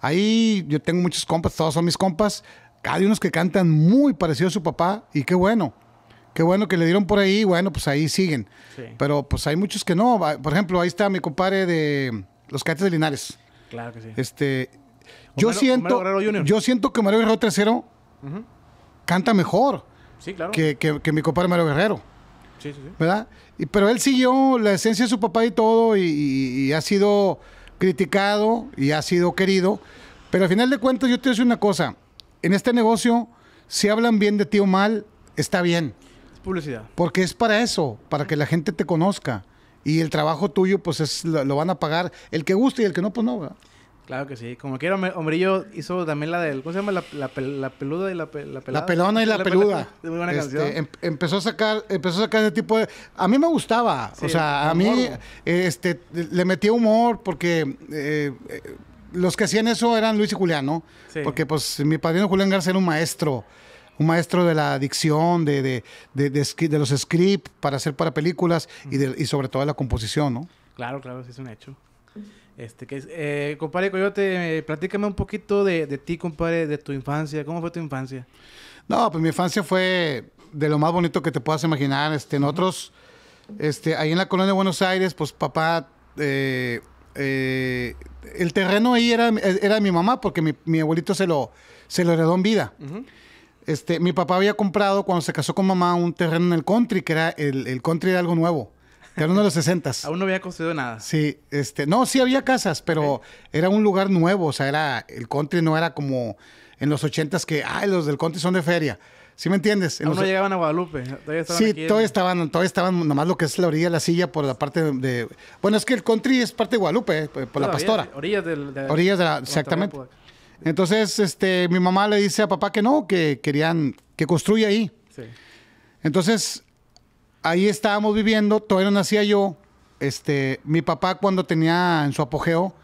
Speaker 1: Ahí yo tengo muchos compas, todos son mis compas. Hay unos que cantan muy parecido a su papá y qué bueno. Qué bueno que le dieron por ahí, bueno, pues ahí siguen. Pero pues hay muchos que no. Por ejemplo, ahí está mi compadre de los Cates de Linares. Claro que sí. Este, yo siento, yo siento que Mario Guerrero tercero canta mejor que, mi compadre Mario Guerrero. Sí, sí, sí. ¿Verdad? Y, pero él siguió la esencia de su papá y todo, y, ha sido criticado y ha sido querido. Pero al final de cuentas, yo te digo una cosa. En este negocio, si hablan bien de ti o mal, está bien publicidad. Porque es para eso, para que la gente te conozca. Y el trabajo tuyo, pues es, lo, van a pagar el que guste y el que no, pues no,
Speaker 2: Claro que sí. Como quiero, yo hizo también la del. ¿Cómo se llama? La, peluda y la, la, pelona y la, peluda. Este, em,
Speaker 1: empezó a sacar, empezó a sacar ese tipo de. A mí me gustaba. o sea, a mí este, le metía humor porque. Eh, eh, los que hacían eso eran Luis y Julián, ¿no? Porque pues mi padrino Julián garcía era un maestro un maestro de la dicción, de, de, de, de los scripts para hacer para películas y, sobre todo de la composición, ¿no?
Speaker 2: Claro, claro, sí es un hecho. Este, que, eh, compadre
Speaker 1: Coyote, eh, platícame un poquito de, ti, compadre, de tu infancia. ¿Cómo fue tu infancia? No, pues mi infancia fue de lo más bonito que te puedas imaginar. Este, otros, este, ahí en la colonia de Buenos Aires, pues papá, eh, eh, el terreno ahí era, era mi mamá porque mi, mi, abuelito se lo, se lo heredó en vida. Este, mi papá había comprado cuando se casó con mamá un terreno en el country, que era el, country de algo nuevo. Era uno de los 60. Aún no había construido nada. Sí, este, no, sí había casas, pero era un lugar nuevo, o sea, era el country no era como en los 80 que, ay, los del country son de feria. ¿Sí me entiendes? no llegaban
Speaker 2: a Guadalupe. Todavía estaban sí, todavía,
Speaker 1: estaban, todavía estaban, nomás lo que es la orilla de la silla por la parte de... Bueno, es que el country es parte de Guadalupe, eh, por la pastora. Orillas del, Orillas de la... Exactamente. Entonces, este, mi mamá le dice a papá que no, que querían que construya ahí. Entonces, ahí estábamos viviendo, todavía no nacía yo. Este, mi papá cuando tenía en su apogeo,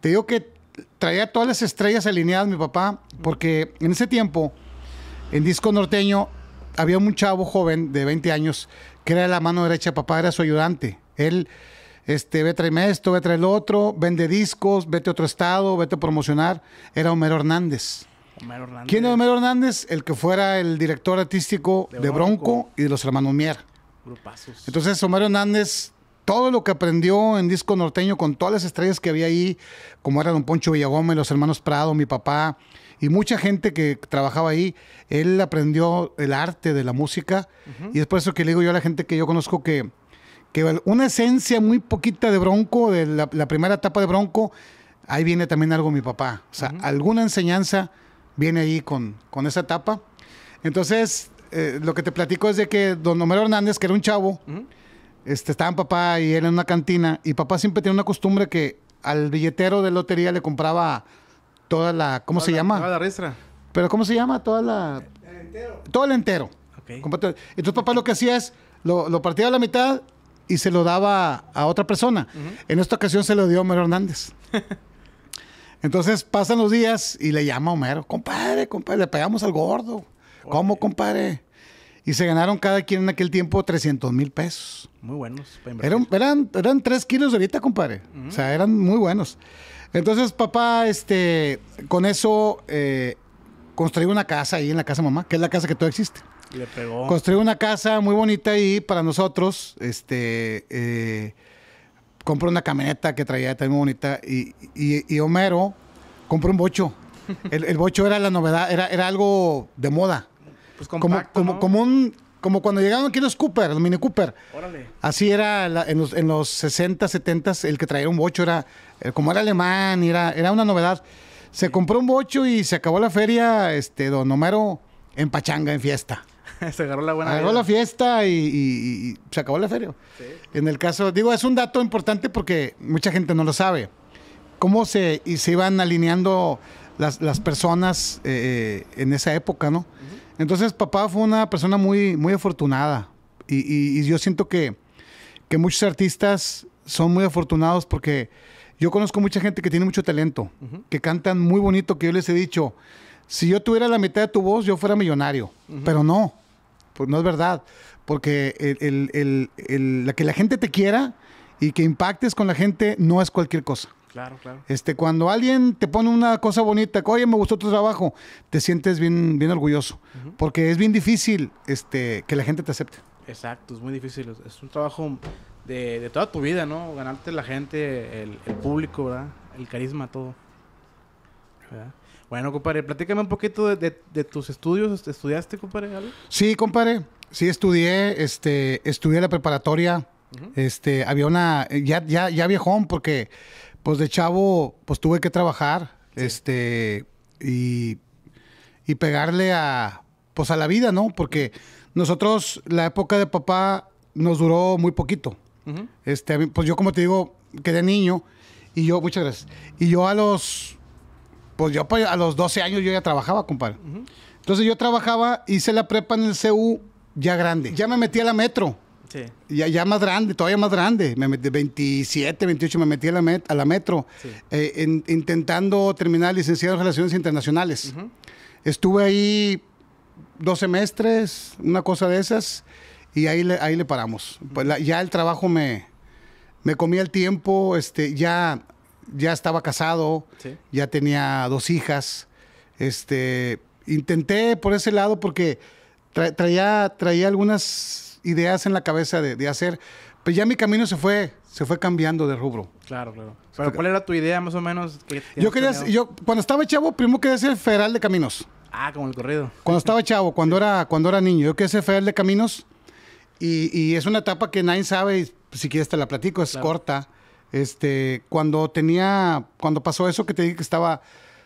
Speaker 1: te digo que traía todas las estrellas alineadas mi papá, porque en ese tiempo, en disco norteño, había un chavo joven de 20 años que era la mano derecha de papá, era su ayudante. Él este, ve tráeme esto, ve trae el otro, vende discos, vete a otro estado, vete a promocionar, era Homero Hernández. ¿Quién era Homero Hernández? El que fuera el director artístico de, Bronco. y de los hermanos Mier. Grupazos. Entonces, Homero Hernández, todo lo que aprendió en disco norteño con todas las estrellas que había ahí, como era Don Poncho Villagómez, los hermanos Prado, mi papá y mucha gente que trabajaba ahí, él aprendió el arte de la música y es por eso que le digo yo a la gente que yo conozco que que una esencia muy poquita de Bronco, de la, primera etapa de Bronco, ahí viene también algo mi papá. O sea, alguna enseñanza viene ahí con, con esa etapa. Entonces, eh, lo que te platico es de que don Homero Hernández, que era un chavo, este, estaba papá y él en una cantina, y papá siempre tenía una costumbre que al billetero de lotería le compraba toda la, ¿cómo se llama? Toda la restra. Pero ¿cómo se llama? Toda la... entero. Todo el entero. Okay. Entonces papá lo que hacía es, lo, lo partía a la mitad y se lo daba a otra persona. En esta ocasión se lo dio a Homero Hernández. Entonces pasan los días y le llama a Homero, compadre, compadre, le pegamos al gordo. ¿Cómo, compadre? Y se ganaron cada quien en aquel tiempo 300 mil pesos.
Speaker 2: Muy buenos. eran,
Speaker 1: eran, kilos de ahorita, compadre. O sea, eran muy buenos. Entonces, papá, este, con eso eh, construyó una casa ahí en la casa mamá, que es la casa que todavía existe. Construyó una casa muy bonita y para nosotros. Este. Eh, compró una camioneta que traía también muy bonita. Y, Homero compró un bocho. El, bocho era la novedad, era, era algo de moda. Pues como, un como cuando llegaron aquí los Cooper, los Mini Cooper. Así era en, los, en los 60, 70, el que traía un bocho era, eh, como era alemán, era, era una novedad. Se compró un bocho y se acabó la feria, este, don Homero, en pachanga, en fiesta.
Speaker 2: se agarró la buena. Agarró la
Speaker 1: fiesta y, se acabó la feria. En el caso, digo, es un dato importante porque mucha gente no lo sabe. ¿Cómo se, y se iban alineando las, personas eh, eh, en esa época, no? Entonces, papá fue una persona muy, muy afortunada. Y, yo siento que, muchos artistas son muy afortunados porque yo conozco mucha gente que tiene mucho talento, que cantan muy bonito, que yo les he dicho, si yo tuviera la mitad de tu voz, yo fuera millonario, pero no. Pues, no es verdad, porque la que la gente te quiera y que impactes con la gente no es cualquier cosa. Claro, claro. Este, cuando alguien te pone una cosa bonita, oye, me gustó tu trabajo, te sientes bien, bien orgulloso, porque es bien difícil este, que la gente te acepte.
Speaker 2: Exacto, es muy difícil, es un trabajo de, toda tu vida, ¿no? Ganarte la gente, el, el público, ¿verdad? El carisma, todo. Bueno, compadre, platícame un poquito de, tus estudios. ¿Estudiaste, compadre?
Speaker 1: Sí, compadre. Sí, estudié, este, estudié la preparatoria. Este, había una, ya, ya, ya viejón, porque pues de chavo, pues tuve que trabajar. Este, y, y pegarle a, pues a la vida, ¿no? Porque nosotros, la época de papá nos duró muy poquito. Este, pues yo como te digo, quedé niño y yo, muchas gracias. Y yo a los pues yo pues, a los 12 años yo ya trabajaba, compadre. Entonces yo trabajaba, hice la prepa en el CU ya grande. Ya me metí a la metro. Sí. Ya, más grande, todavía más grande. Me metí 27, 28, me metí a la, a la metro eh, intentando terminar licenciado en Relaciones Internacionales. Estuve ahí dos semestres, una cosa de esas, y ahí le, ahí le paramos. pues ya el trabajo me, me comía el tiempo, este, ya ya estaba casado, ya tenía dos hijas. Este, intenté por ese lado porque traía, traía algunas ideas en la cabeza de, hacer, pero ya mi camino se fue, se fue cambiando de rubro.
Speaker 2: Claro, claro. Pero ¿cuál era tu idea más o menos? yo quería, yo
Speaker 1: cuando estaba chavo, primero quería ser federal de caminos.
Speaker 2: Ah, como el corrido.
Speaker 1: Cuando estaba chavo, cuando era, cuando era niño, yo quería ser federal de caminos y, es una etapa que nadie sabe, si quieres te la platico, es corta este, cuando tenía, cuando pasó eso que te dije que estaba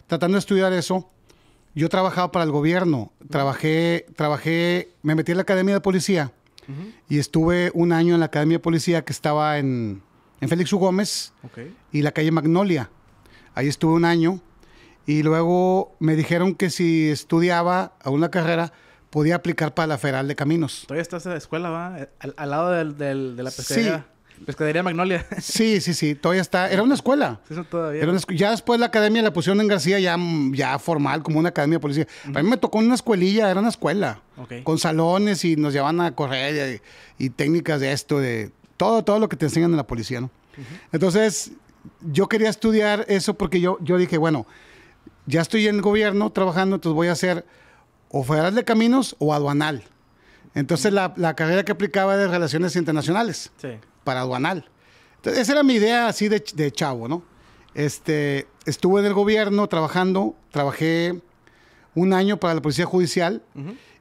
Speaker 1: tratando de estudiar eso, yo trabajaba para el gobierno. Trabajé, trabajé, me metí en la academia de policía y estuve un año en la academia de policía que estaba en, en Félix U. Gómez y la calle Magnolia. Ahí estuve un año y luego me dijeron que si estudiaba a una carrera podía aplicar para la Federal de Caminos.
Speaker 2: Todavía estás en la escuela, ¿va? Al, lado del, de la pesquería.
Speaker 1: Pescadería Magnolia. Sí, sí, sí, todavía está. Era una escuela. Eso todavía. Era una ya después la academia la pusieron en García, ya, ya formal, como una academia de policía. A mí me tocó una escuelilla, era una escuela. Con salones y nos llevaban a correr y, técnicas de esto, de todo, todo lo que te enseñan en la policía, ¿no? Entonces, yo quería estudiar eso porque yo, yo dije, bueno, ya estoy en el gobierno trabajando, entonces voy a hacer o federal de caminos o aduanal. Entonces la, carrera que aplicaba era de relaciones internacionales sí. para aduanal. Entonces, esa era mi idea así de, chavo, ¿no? Este, estuve en el gobierno trabajando, trabajé un año para la Policía Judicial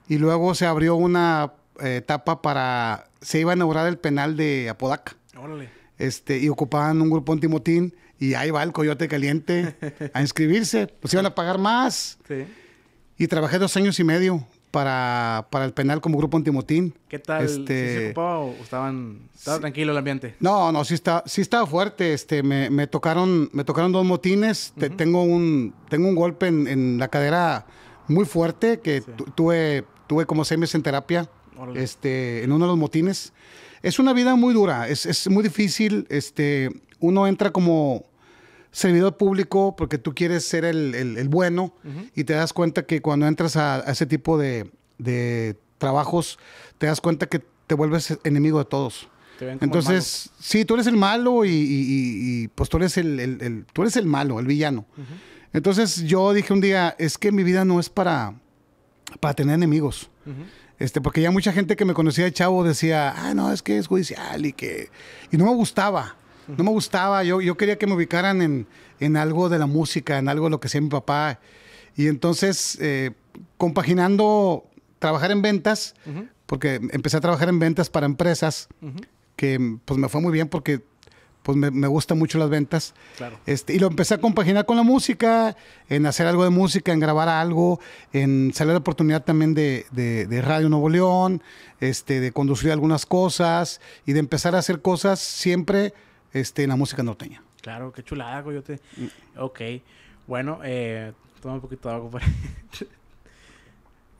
Speaker 1: y luego se abrió una eh, etapa para, se iba a inaugurar el penal de Apodaca. Órale. Este, y ocupaban un grupo antimotín y ahí va el coyote caliente a inscribirse, pues iban a pagar más. Sí. Y trabajé dos años y medio para, el penal como grupo antimotín. ¿Qué tal? se este, ocupaba
Speaker 2: o estaban, estaba tranquilo el ambiente?
Speaker 1: No, no, sí, está, sí estaba fuerte. Este, me, tocaron, me tocaron dos motines. tengo, un, tengo un golpe en, la cadera muy fuerte que tuve, tuve como seis meses en terapia este, en uno de los motines. Es una vida muy dura, es, muy difícil. Este, uno entra como servidor público porque tú quieres ser el, bueno y te das cuenta que cuando entras a, ese tipo de, trabajos, te das cuenta que te vuelves enemigo de todos. Entonces, sí, tú eres el malo y, pues tú eres el, tú eres el malo, el villano. Entonces yo dije un día, es que mi vida no es para, para tener enemigos. Este, porque ya mucha gente que me conocía de chavo decía, ah, no, es que es judicial y que. Y no me gustaba. No me gustaba, yo, yo quería que me ubicaran en, algo de la música, en algo de lo que hacía mi papá. Y entonces, eh, compaginando trabajar en ventas, porque empecé a trabajar en ventas para empresas, que pues me fue muy bien porque pues me, gusta gustan mucho las ventas. Este, y lo empecé a compaginar con la música, en hacer algo de música, en grabar algo, en salir la oportunidad también de, Radio Nuevo León, este, de conducir algunas cosas y de empezar a hacer cosas siempre este, la música norteña.
Speaker 2: Claro, qué chulada, Yo mm. Ok. Bueno, eh, toma un poquito de agua compadre.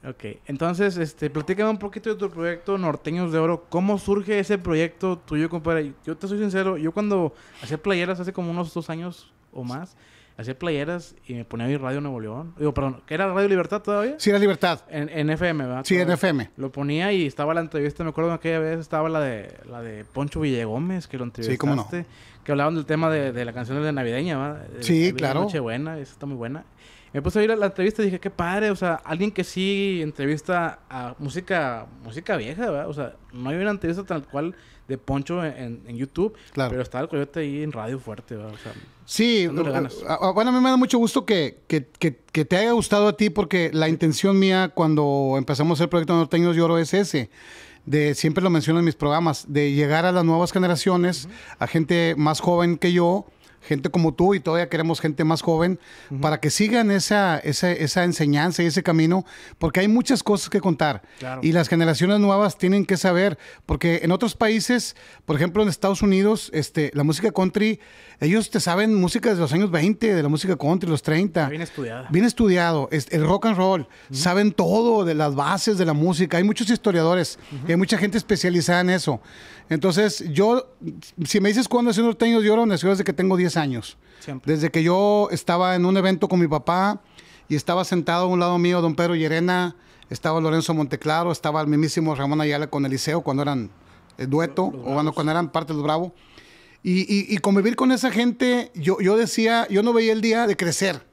Speaker 2: Ok, entonces, este, platícame un poquito de tu proyecto Norteños de Oro. ¿Cómo surge ese proyecto tuyo, compadre? Yo te soy sincero, yo cuando hacía playeras hace como unos dos años o más, hacía playeras y me ponía mi radio Nuevo León. Digo, perdón, ¿qué era Radio Libertad todavía? Sí, era Libertad. En, en FM, ¿verdad? Sí, en FM. Lo ponía y estaba la entrevista, me acuerdo que aquella vez estaba la de la de Poncho Villegómez, que lo entrevistaste. Sí, cómo no. Que hablaban del tema de, de la canción de navideña, ¿verdad? sí, claro. buena, esa está muy buena. Me puse a ir a la entrevista y dije, qué padre, o sea, alguien que sí entrevista a música, música vieja, ¿verdad? O sea, no hay una entrevista tal cual de Poncho en, YouTube. Pero estaba el coyote ahí en radio fuerte, O sea,
Speaker 1: sí, eh, ah, ah, bueno, a mí me da mucho gusto que, que, que, te haya gustado a ti porque la intención mía cuando empezamos el proyecto Norteños Oro es ese. De, siempre lo menciono en mis programas, de llegar a las nuevas generaciones, a gente más joven que yo, gente como tú y todavía queremos gente más joven para que sigan esa, esa, esa, enseñanza y ese camino, porque hay muchas cosas que contar. Y las generaciones nuevas tienen que saber, porque en otros países, por ejemplo en Estados Unidos, este, la música country, ellos te saben música desde los años 20, de la música country, los 30. Bien estudiada. Bien estudiado. el rock and roll, saben todo de las bases de la música. Hay muchos historiadores y hay mucha gente especializada en eso. Entonces, yo, si me dices cuándo es unos norteño de oro, nació desde que tengo 10 años. Desde que yo estaba en un evento con mi papá y estaba sentado a un lado mío don Pedro Llerena, estaba Lorenzo Monteclaro, estaba el mismísimo Ramón Ayala con Eliseo cuando eran el eh, dueto o cuando, eran parte de los Y, convivir con esa gente, yo, yo decía, yo no veía el día de crecer,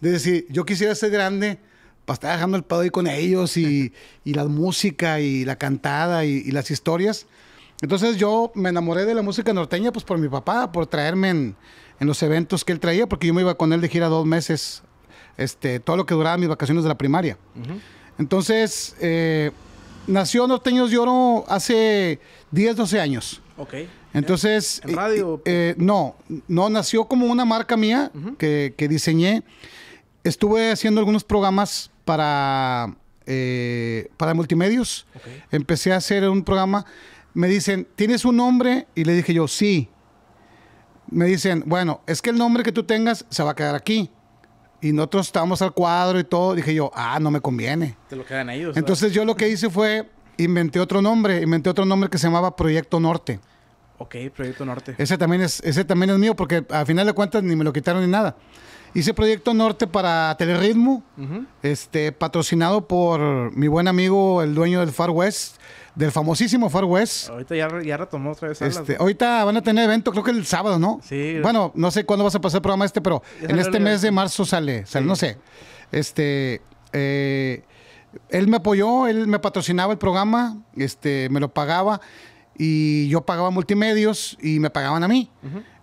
Speaker 1: de decir, yo quisiera ser grande para estar dejando el pedo ahí con ellos y la música y la cantada y, las historias. Entonces yo me enamoré de la música norteña pues por mi papá, por traerme en, los eventos que él traía, porque yo me iba con él de gira dos meses, este, todo lo que duraba mis vacaciones de la primaria. Entonces, eh, nació Norteños de Oro hace 10, 12 años. Ok. Entonces... ¿En radio? Eh, eh, no, no, nació como una marca mía que, diseñé. Estuve haciendo algunos programas para, para multimedios. Empecé a hacer un programa me dicen, ¿tienes un nombre? Y le dije yo, sí. Me dicen, bueno, es que el nombre que tú tengas se va a quedar aquí. Y nosotros estábamos al cuadro y todo. Dije yo, ah, no me conviene. Te lo quedan ellos. Entonces yo lo que hice fue, inventé otro nombre. Inventé otro nombre que se llamaba Proyecto Norte.
Speaker 2: Ok, Proyecto
Speaker 1: Norte. Ese también es, ese también es mío, porque al final de cuentas ni me lo quitaron ni nada. Hice Proyecto Norte para Telerritmo, este, patrocinado por mi buen amigo, el dueño del Far West, del famosísimo Far West.
Speaker 2: Ahorita ya, retomó otra vez. Este,
Speaker 1: ahorita van a tener evento, creo que el sábado, ¿no? Sí. Bueno, no sé cuándo vas a pasar el programa este, pero en este mes de marzo sale, sale no sé. Este, eh, él me apoyó, él me patrocinaba el programa, este, me lo pagaba y yo pagaba multimedios y me pagaban a mí.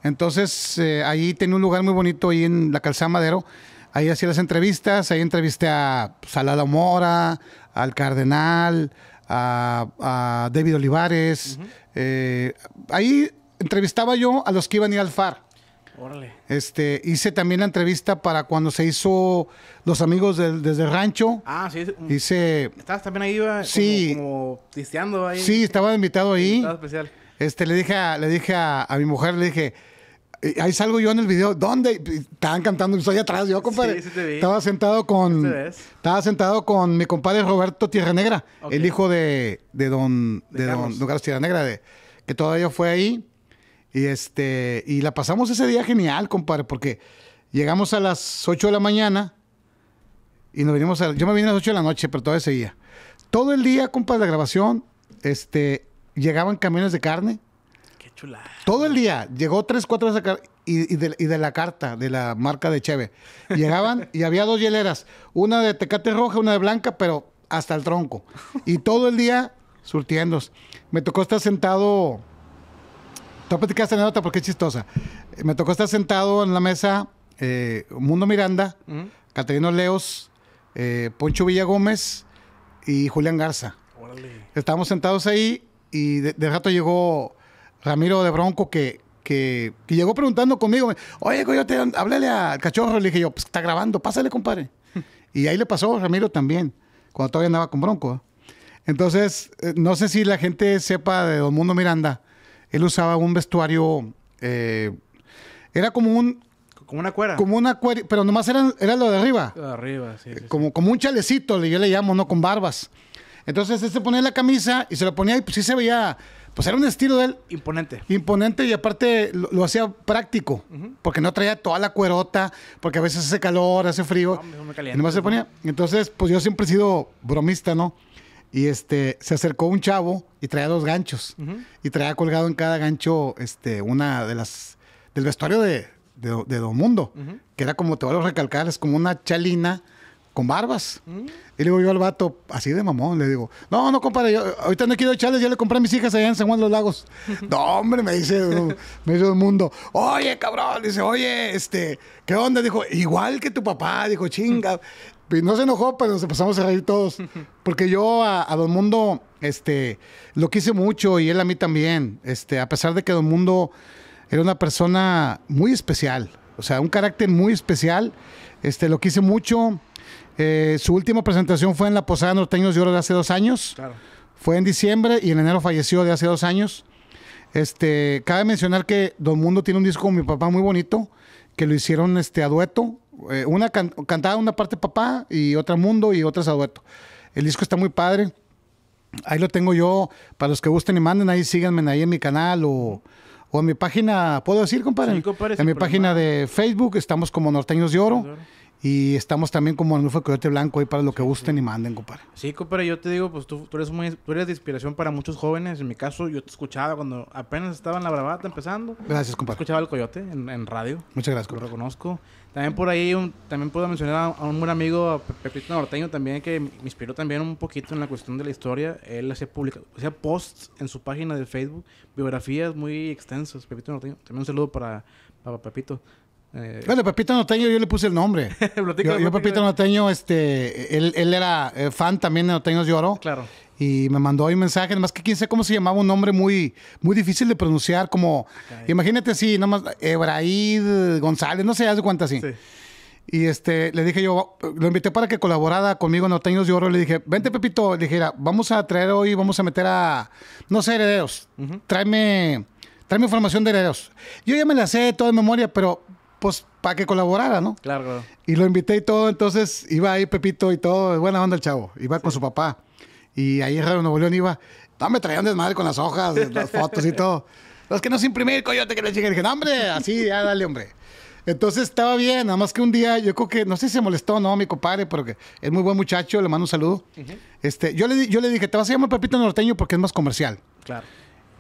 Speaker 1: Entonces, eh, ahí tenía un lugar muy bonito ahí en la calzada Madero. Ahí hacía las entrevistas, ahí entrevisté a Salada pues, Mora, al Cardenal, a, David Olivares. Eh, ahí entrevistaba yo a los que iban a ir al FAR. Órale. Este, hice también la entrevista para cuando se hizo Los Amigos desde Rancho. Ah, sí. Hice... ¿Estabas también ahí? Como,
Speaker 2: ahí. Sí, estaba invitado ahí. especial.
Speaker 1: Este, le dije, le dije a mi mujer, le dije... Eh, ahí salgo yo en el video. ¿Dónde? Estaban cantando. Estoy atrás yo, compadre. Sí, sí te vi. Estaba sentado con... Estaba sentado con mi compadre Roberto Tierra Negra. El hijo de, de don... De, don, Tierra Negra. De, que todavía fue ahí. Y este... Y la pasamos ese día genial, compadre. Porque llegamos a las 8 de la mañana. Y nos vinimos a... Yo me vine a las 8 de la noche, pero todavía seguía. Todo el día, compadre, la grabación. Este... Llegaban camiones de carne todo el día. Llegó tres, cuatro veces y, y, de, la carta, de la marca de Cheve. Llegaban y había dos hieleras. Una de tecate roja, una de blanca, pero hasta el tronco. Y todo el día surtiendo. Me tocó estar sentado... Te voy a anécdota porque es chistosa. Me tocó estar sentado en la mesa eh, Mundo Miranda, Caterino Leos, eh, Poncho Villa y Julián Garza. Órale. Estábamos sentados ahí y de rato llegó Ramiro de Bronco, que, que, llegó preguntando conmigo, oye, coyote, háblale al cachorro, le dije yo, pues está grabando, pásale, compadre. y ahí le pasó a Ramiro también, cuando todavía andaba con Bronco. ¿eh? Entonces, eh, no sé si la gente sepa de Don Mundo Miranda, él usaba un vestuario, eh, era como un, como una cuera. Como una cuera, pero nomás era, era lo de arriba. Lo de arriba, sí, como, como un chalecito, yo le llamo, ¿no? Con barbas. Entonces, él se ponía la camisa y se lo ponía y pues sí se veía pues era un estilo de él. Imponente. Imponente y aparte lo, hacía práctico, porque no traía toda la cuerota, porque a veces hace calor, hace frío. No, me se ponía. Entonces, pues yo siempre he sido bromista, ¿no? Y este, se acercó un chavo y traía dos ganchos. Y traía colgado en cada gancho este, una de las. del vestuario de, de, Mundo, que era como te voy a recalcar, es como una chalina con barbas. Mm. Y le digo yo al vato, así de mamón, le digo, no, no, compadre, yo, ahorita no quiero echarles, ya le compré a mis hijas allá en San Juan de los Lagos. no, hombre, me dice, me dice el mundo, oye, cabrón, dice, oye, este, ¿qué onda? Dijo, igual que tu papá, dijo, chinga. Y no se enojó, pero nos pasamos a reír todos. Porque yo a, a, Don Mundo, este, lo quise mucho y él a mí también. Este, a pesar de que Don Mundo era una persona muy especial, o sea, un carácter muy especial, este, lo quise mucho eh, su última presentación fue en la Posada Norteños de Oro de hace dos años. Fue en diciembre y en enero falleció de hace dos años. Este, cabe mencionar que Don Mundo tiene un disco con mi papá muy bonito, que lo hicieron este, a dueto. Eh, una cantaba una parte papá y otra Mundo y otras a dueto. El disco está muy padre. Ahí lo tengo yo. Para los que gusten y manden, ahí síganme ahí en mi canal o, en mi página, ¿puedo decir, compadre? en mi página de Facebook estamos como Norteños de Oro. Y estamos también como Arnulfo Coyote Blanco ahí para lo que gusten y manden, compadre.
Speaker 2: Sí, compadre, yo te digo, pues tú, tú, eres muy, eres de inspiración para muchos jóvenes. En mi caso, yo te escuchaba cuando apenas estaba en la bravata empezando. Gracias, compadre. Escuchaba el Coyote en, radio. Muchas gracias, compadre. Lo reconozco. También por ahí, también puedo mencionar a un buen amigo, a Pepito Norteño, también, que me inspiró también un poquito en la cuestión de la historia. Él hacía, publica, posts en su página de Facebook, biografías muy extensas. Pepito Norteño, también un saludo para, para Pepito. Eh,
Speaker 1: bueno, Pepito Noteño yo le puse el nombre. yo, Pepito Noteño, este, él, era eh, fan también de Noteños Oro. Claro. Y me mandó ahí un mensaje, más que quién sé cómo se llamaba, un nombre muy, muy difícil de pronunciar, como, imagínate así, nomás, Ebraid González, no sé, hace de cuenta así. Y este, le dije yo, lo invité para que colaborara conmigo en Norteños de Oro. Le dije, vente Pepito, le dije, vamos a traer hoy, vamos a meter a, no sé, herederos. Tráeme, tráeme información de herederos. Yo ya me la sé toda de memoria, pero pues, para que colaborara, ¿no? Claro, claro. Y lo invité y todo, entonces iba ahí Pepito y todo, buena onda el chavo, iba con su papá. Y ahí en Nuevo León iba, me traían desmadre con las hojas, las fotos y todo. Los que no se imprimir, coyote, que le Y Dije, hombre, así, ya dale, hombre. Entonces estaba bien, nada más que un día, yo creo que, no sé si se molestó no, mi compadre, pero que es muy buen muchacho, le mando un saludo. este, yo, yo le dije, te vas a llamar Pepito Norteño porque es más comercial. Claro.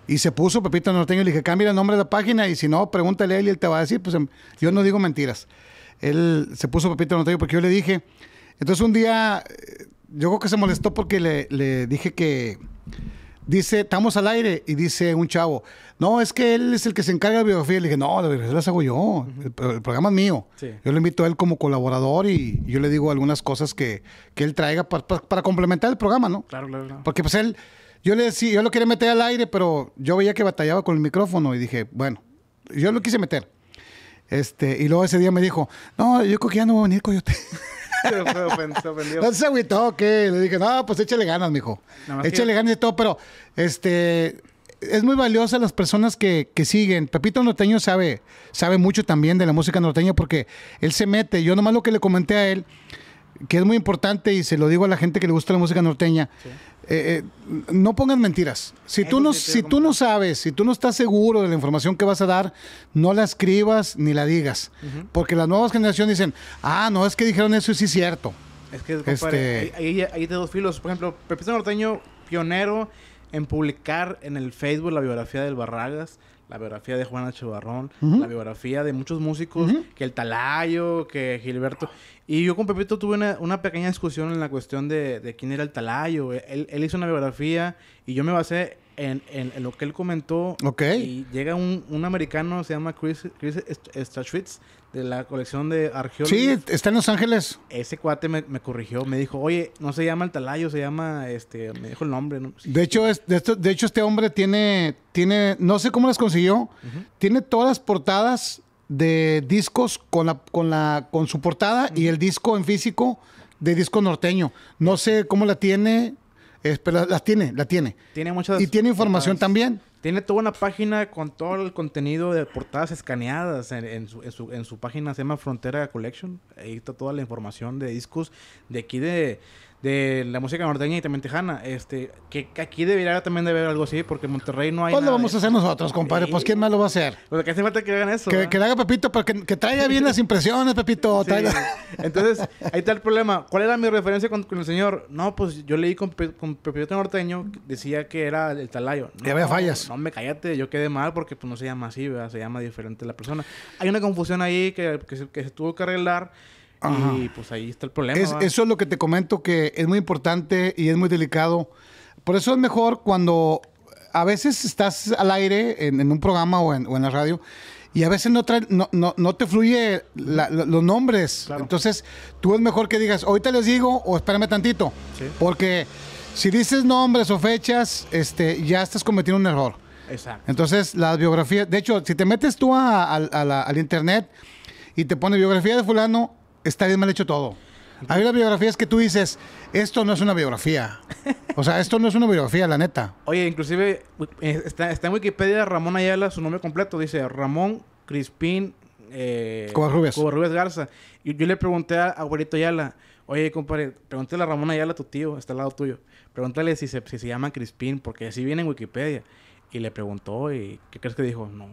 Speaker 1: Y se puso Pepito Norteño y le dije, cambia el nombre de la página y si no, pregúntale a él y él te va a decir, pues em, yo no digo mentiras. Él se puso Pepito Norteño porque yo le dije. Entonces un día, eh, yo creo que se molestó porque le, dije que, dice, estamos al aire, y dice un chavo, no, es que él es el que se encarga de la biografía. Le dije, no, la biografía las hago yo, el, programa es mío. Yo lo invito a él como colaborador y yo le digo algunas cosas que, que él traiga para, para complementar el programa, ¿no? Claro, claro, claro. Porque pues él, yo le decía, yo lo quería meter al aire, pero yo veía que batallaba con el micrófono y dije, bueno, yo lo quise meter. Este, y luego ese día me dijo, no, yo creo que ya no voy a venir, coyote.
Speaker 2: Se
Speaker 1: agüitó, que le dije, no, pues échale ganas, mijo. Échale ganas y todo, pero este es muy valiosa las personas que, siguen. Pepito Norteño sabe, sabe mucho también de la música norteña porque él se mete. Yo nomás lo que le comenté a él que es muy importante y se lo digo a la gente que le gusta la música norteña. Eh, eh, no pongan mentiras. Si tú, no, si tú no sabes, si tú no estás seguro de la información que vas a dar, no la escribas ni la digas. Porque las nuevas generaciones dicen, ah, no, es que dijeron eso y sí es cierto. Es que, este,
Speaker 2: hay, dos filos. Por ejemplo, Pepito Norteño, pionero en publicar en el Facebook la biografía del Barragas la biografía de Juana Barrón, la biografía de muchos músicos, que el Talayo, que Gilberto. Y yo con Pepito tuve una, pequeña discusión en la cuestión de, quién era el Talayo. Él, hizo una biografía y yo me basé en, lo que él comentó. Ok. Y llega un, un americano, se llama Chris, Chris Strachwitz de la colección de Argeol. Sí, está en Los Ángeles. Ese cuate me, corrigió, me dijo, oye, no se llama el talayo, se llama, este, me dijo el nombre.
Speaker 1: De, hecho, es, de, hecho, este hombre tiene, tiene, no sé cómo las consiguió, tiene todas las portadas de discos con, la, con, la, con su portada y el disco en físico de disco norteño. No sé cómo la tiene, es, eh, pero las la tiene, la tiene.
Speaker 2: Tiene muchas. Y tiene información también. Tiene toda una página con todo el contenido de portadas escaneadas en, su, su página, se llama Frontera Collection. Ahí está toda la información de discos de aquí de, de la música norteña y también tejana. Este, que, aquí debería también de haber algo así, porque en Monterrey no hay. ¿Cuándo lo vamos a hacer nosotros, compadre. Pues quién más lo va a hacer. Lo que hace falta que hagan eso. Que,
Speaker 1: haga Pepito, para que, traiga bien las impresiones, Pepito.
Speaker 2: Entonces, ahí está el problema. ¿Cuál era mi referencia con, el señor? No, pues yo leí con, Pepito Norteño, decía que era el talayo. ya había fallas. No, me cállate, yo quedé mal porque pues no se llama así, se llama diferente la persona. Hay una confusión ahí que, que que se tuvo que arreglar. Y pues ahí está el problema. eso
Speaker 1: es lo que te comento que es muy importante y es muy delicado. Por eso es mejor cuando a veces estás al aire en, un programa o en, la radio y a veces no, te fluye los nombres. Entonces tú es mejor que digas, ahorita les digo o espérame tantito. Porque si dices nombres o fechas, este, ya estás cometiendo un error. Exacto. Entonces la biografía... de hecho, si te metes tú a, al internet y te pone biografía de fulano, está bien mal hecho todo. Hay una biografías que tú dices, esto no es una biografía. O sea, esto no es una biografía, la neta. Oye, inclusive eh, está, en Wikipedia Ramón Ayala, su nombre completo, dice
Speaker 2: Ramón Crispín eh, Garza. Y yo le pregunté a abuelito Ayala, oye, compadre, pregúntale a Ramón Ayala, tu tío, está al lado tuyo. Pregúntale si se, si se llama Crispín, porque así viene en Wikipedia. Y le preguntó, ¿y qué crees que dijo? No.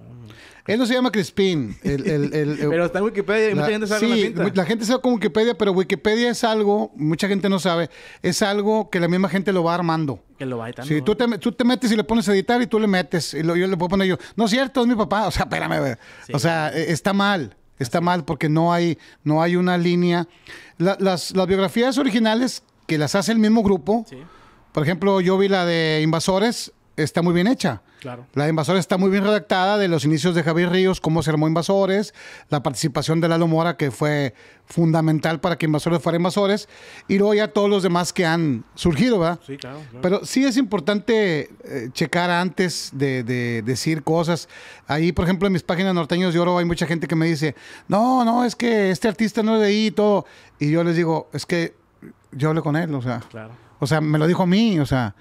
Speaker 1: Él no se llama Crispin. pero está en Wikipedia y mucha gente sabe sí, la, gente sabe con Wikipedia, pero Wikipedia es algo, mucha gente no sabe, es algo que la misma gente lo va armando. Que lo va editando. Sí, tú te, metes y le pones a editar y tú le metes. Y yo le puedo poner yo, no es cierto, es mi papá. O sea, espérame, o sea, e, está mal. Está mal porque no hay, no hay una línea. las, las biografías originales que las hace el mismo grupo. Por ejemplo, yo vi la de Invasores, está muy bien hecha. Claro. La invasora está muy bien redactada, de los inicios de Javier Ríos, cómo se armó Invasores, la participación de Lalo Mora, que fue fundamental para que Invasores fuera Invasores, y luego ya todos los demás que han surgido, ¿verdad? Sí, claro. Pero sí es importante eh, checar antes de, decir cosas. Ahí, por ejemplo, en mis páginas Norteños de Oro hay mucha gente que me dice, no, no, es que este artista no es de ahí y todo. Y yo les digo, es que yo hablé con él, o sea. Claro. O sea, me lo dijo a mí, o sea.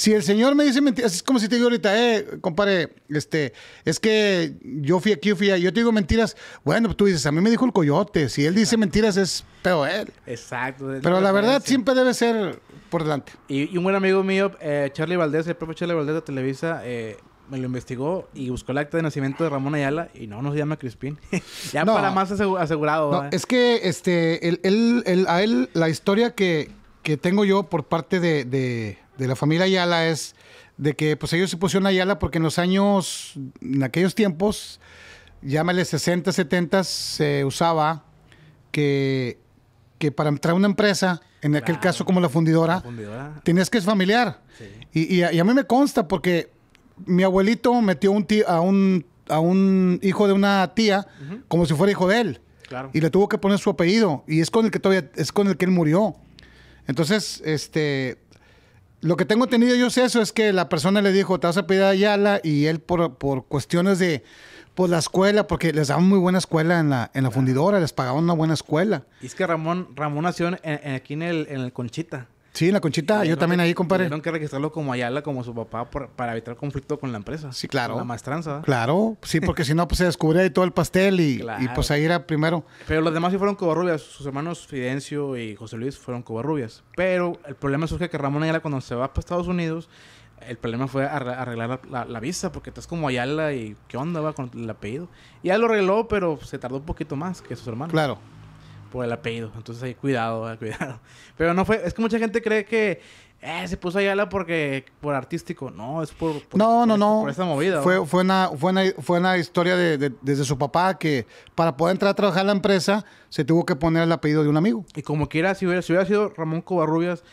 Speaker 1: Si el señor me dice mentiras, es como si te digo ahorita, eh, compadre, este, es que yo fui aquí, yo fui yo te digo mentiras. Bueno, tú dices, a mí me dijo el coyote. Si él dice mentiras, es peor él.
Speaker 2: Exacto. Pero la verdad
Speaker 1: siempre debe ser por delante. Y, un buen amigo mío, eh,
Speaker 2: Charlie Valdés, el propio Charlie Valdés de Televisa, eh, me lo investigó y buscó el acta de nacimiento de Ramón Ayala y no se llama Crispín. ya para más asegurado. No, es
Speaker 1: que este, el, a él, la historia que, que tengo yo por parte de de la familia Ayala es de que pues ellos se pusieron Ayala porque en los años, en aquellos tiempos, llámale 60, 70, se usaba que, que para entrar a una empresa, en aquel caso como la fundidora, tienes tenías que ser familiar. Y, a, mí me consta porque mi abuelito metió un a, un, a un hijo de una tía como si fuera hijo de él. Y le tuvo que poner su apellido. Y es con el que todavía, es con el que él murió. Entonces, este, lo que tengo tenido yo sé eso es que la persona le dijo, te vas a pedir a Ayala y él por, cuestiones de por pues, la escuela, porque les daban muy buena escuela en la, en la fundidora, les pagaban una buena escuela.
Speaker 2: Y es que Ramón, Ramón nació aquí en el, en el Conchita.
Speaker 1: Sí, la conchita, yo también ahí, compadre. Tuvieron
Speaker 2: que registrarlo como Ayala, como su papá, para evitar conflicto con la empresa. Sí, claro. Con la maestranza.
Speaker 1: Claro, sí, porque si no, pues se descubría ahí todo el pastel y, pues ahí era primero.
Speaker 2: Pero los demás sí fueron cobarrubias. Sus hermanos Fidencio y José Luis fueron cobarrubias. Pero el problema surge que Ramón Ayala, cuando se va para Estados Unidos, el problema fue arreglar la, la, visa, porque estás como Ayala y qué onda va con el apellido. Y ya lo arregló, pero se tardó un poquito más que sus hermanos. Claro por el apellido. Entonces ahí cuidado, eh, cuidado. Pero no fue, es que mucha gente cree que eh, se puso Ayala porque por artístico. No, es por,
Speaker 1: no, no, no. movida. Fue, una, fue, una, fue una historia desde su papá que para poder entrar a trabajar en la empresa se tuvo que poner el apellido de un amigo. Y como quiera, si hubiera, si hubiera sido Ramón Covarrubias,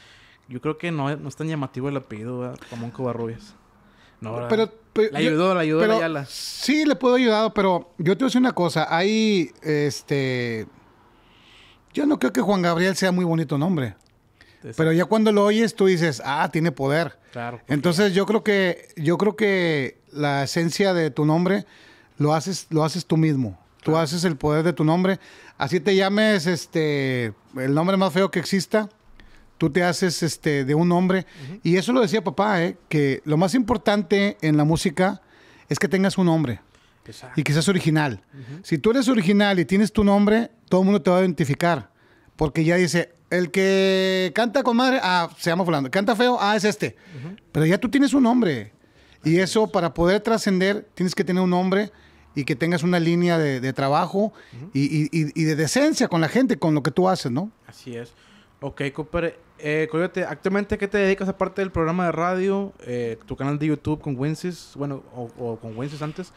Speaker 2: yo creo que no, no es tan llamativo el apellido,
Speaker 1: Ramón Covarrubias. No, ¿verdad? pero, le ayudó, ayudó a Ayala. Sí, le puedo ayudar, pero yo te voy a decir una cosa. Hay este yo no creo que Juan Gabriel sea muy bonito nombre. Pero ya cuando lo oyes, tú dices, ah, tiene poder. Claro. Entonces yo creo que, yo creo que la esencia de tu nombre lo haces, lo haces tú mismo. Tú haces el poder de tu nombre. Así te llames este el nombre más feo que exista. Tú te haces este de un nombre. Y eso lo decía papá, ¿eh? que lo más importante en la música es que tengas un nombre y que seas original. Si tú eres original y tienes tu nombre, todo el mundo te va a identificar. Porque ya dice, el que canta con madre, ah, se llama fulano. Canta feo, ah, es este. Pero ya tú tienes un nombre. y eso, para poder trascender, tienes que tener un nombre y que tengas una línea de, trabajo y, de decencia con la gente, con lo que tú haces, ¿no?
Speaker 2: Así es. Ok, Cooper. Eh, actualmente, ¿qué te dedicas parte del programa de radio, eh, tu canal de YouTube con Wences, bueno, o, o con Wences antes?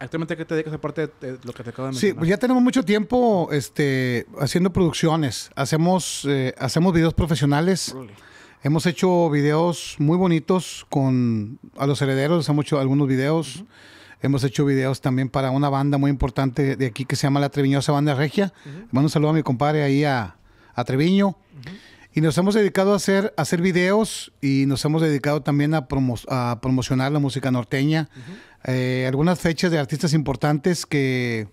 Speaker 2: Actualmente, ¿qué te dedicas aparte de lo que te acabo de mencionar? Sí, pues
Speaker 1: ya tenemos mucho tiempo este, haciendo producciones. Hacemos, eh, hacemos videos profesionales. Hemos hecho videos muy bonitos con a los herederos. Hemos hecho algunos videos. Hemos hecho videos también para una banda muy importante de aquí que se llama La Treviñosa Banda Regia. bueno, un saludo a mi compadre ahí a, Treviño. Y nos hemos dedicado a hacer, hacer videos y nos hemos dedicado también a, promo a promocionar la música norteña. Eh, algunas fechas de artistas importantes que,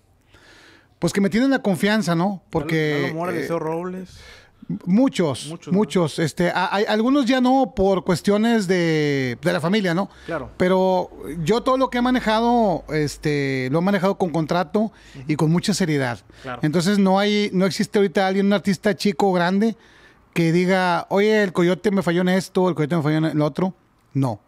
Speaker 1: pues que me tienen la confianza, ¿no? Porque... Eh,
Speaker 2: Robles.
Speaker 1: Muchos, muchos, Este, hay, algunos ya no por cuestiones de, de, la familia, ¿no? Claro. Pero yo todo lo que he manejado, este, lo he manejado con contrato y con mucha seriedad. Entonces no hay, no existe ahorita alguien, un artista chico o grande que diga, oye, el coyote me falló en esto, el coyote me falló en el otro. No.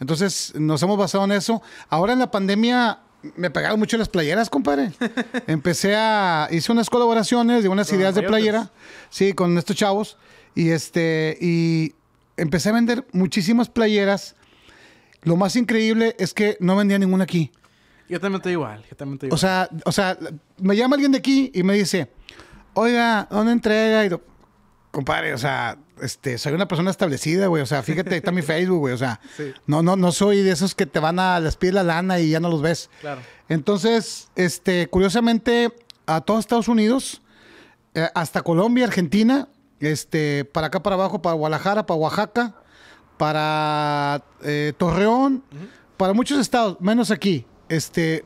Speaker 1: Entonces, nos hemos basado en eso. Ahora en la pandemia me pegaron mucho las playeras, compadre. Empecé a. Hice unas colaboraciones de unas ideas de playera. Sí, con estos chavos. Y este. Y empecé a vender muchísimas playeras. Lo más increíble es que no vendía ninguna aquí.
Speaker 2: Yo también estoy igual, yo también estoy igual. O
Speaker 1: sea, o sea, me llama alguien de aquí y me dice, oiga, ¿dónde entrega? Y compadre, o sea, este, soy una persona establecida, güey. O sea, fíjate, ahí está mi Facebook, güey. O sea, no, no, no soy de esos que te van a las la lana y ya no los ves. Claro. Entonces, este, curiosamente, a todos Estados Unidos, eh, hasta Colombia, Argentina, este, para acá para abajo, para Guadalajara, para Oaxaca, para eh, Torreón, para muchos estados, menos aquí. Este,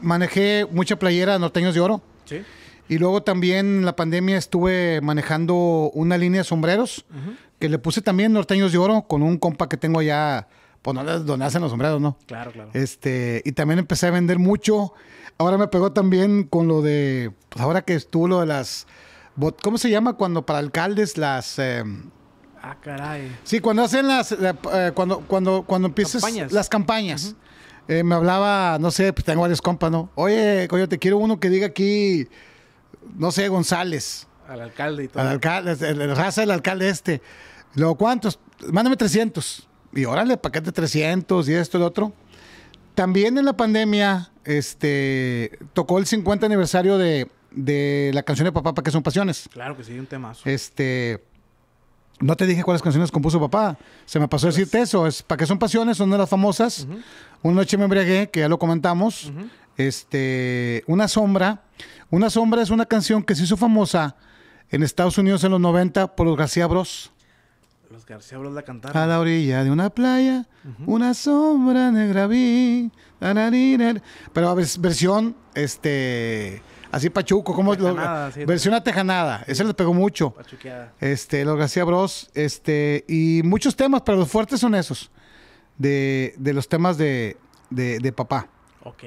Speaker 1: manejé mucha playera norteños de oro. Sí y luego también la pandemia estuve manejando una línea de sombreros que le puse también Norteños de Oro con un compa que tengo allá. Pues no las los sombreros, ¿no? Claro, claro. Este, y también empecé a vender mucho. Ahora me pegó también con lo de. Pues ahora que estuvo lo de las. ¿Cómo se llama cuando para alcaldes las. Em, ah, caray. Sí, cuando hacen las. Eh, eh, cuando, cuando, cuando empiezas las campañas. Eh, me hablaba, no sé, pues tengo varios compas, ¿no? Oye, coño, te quiero uno que diga aquí no sé, González. Al alcalde y todo. Al alcalde, raza el alcalde este. Luego, ¿cuántos? Mándame 300. Y órale, paquete 300 y esto y otro. También en la pandemia, este, tocó el 50 aniversario de, de la canción de Papá, para que son pasiones. Claro que sí, un temazo. Este, no te dije cuáles canciones compuso papá. Se me pasó decirte pues- eso. Es para que son pasiones, son de las famosas. Una noche me embriagué, que ya lo comentamos. Este, una sombra. Una sombra es una canción que se hizo famosa en Estados Unidos en los 90 por los García Bros.
Speaker 2: Los García Bros la cantaron. A
Speaker 1: la orilla de una playa, una sombra negra vi. Pero versión, este, así pachuco, como versión a Tejanada. Ese le pegó mucho. Pachuqueada. Este, los García Bros, este, y muchos temas, pero los fuertes son esos. De, los temas de, de, de papá.
Speaker 2: Ok.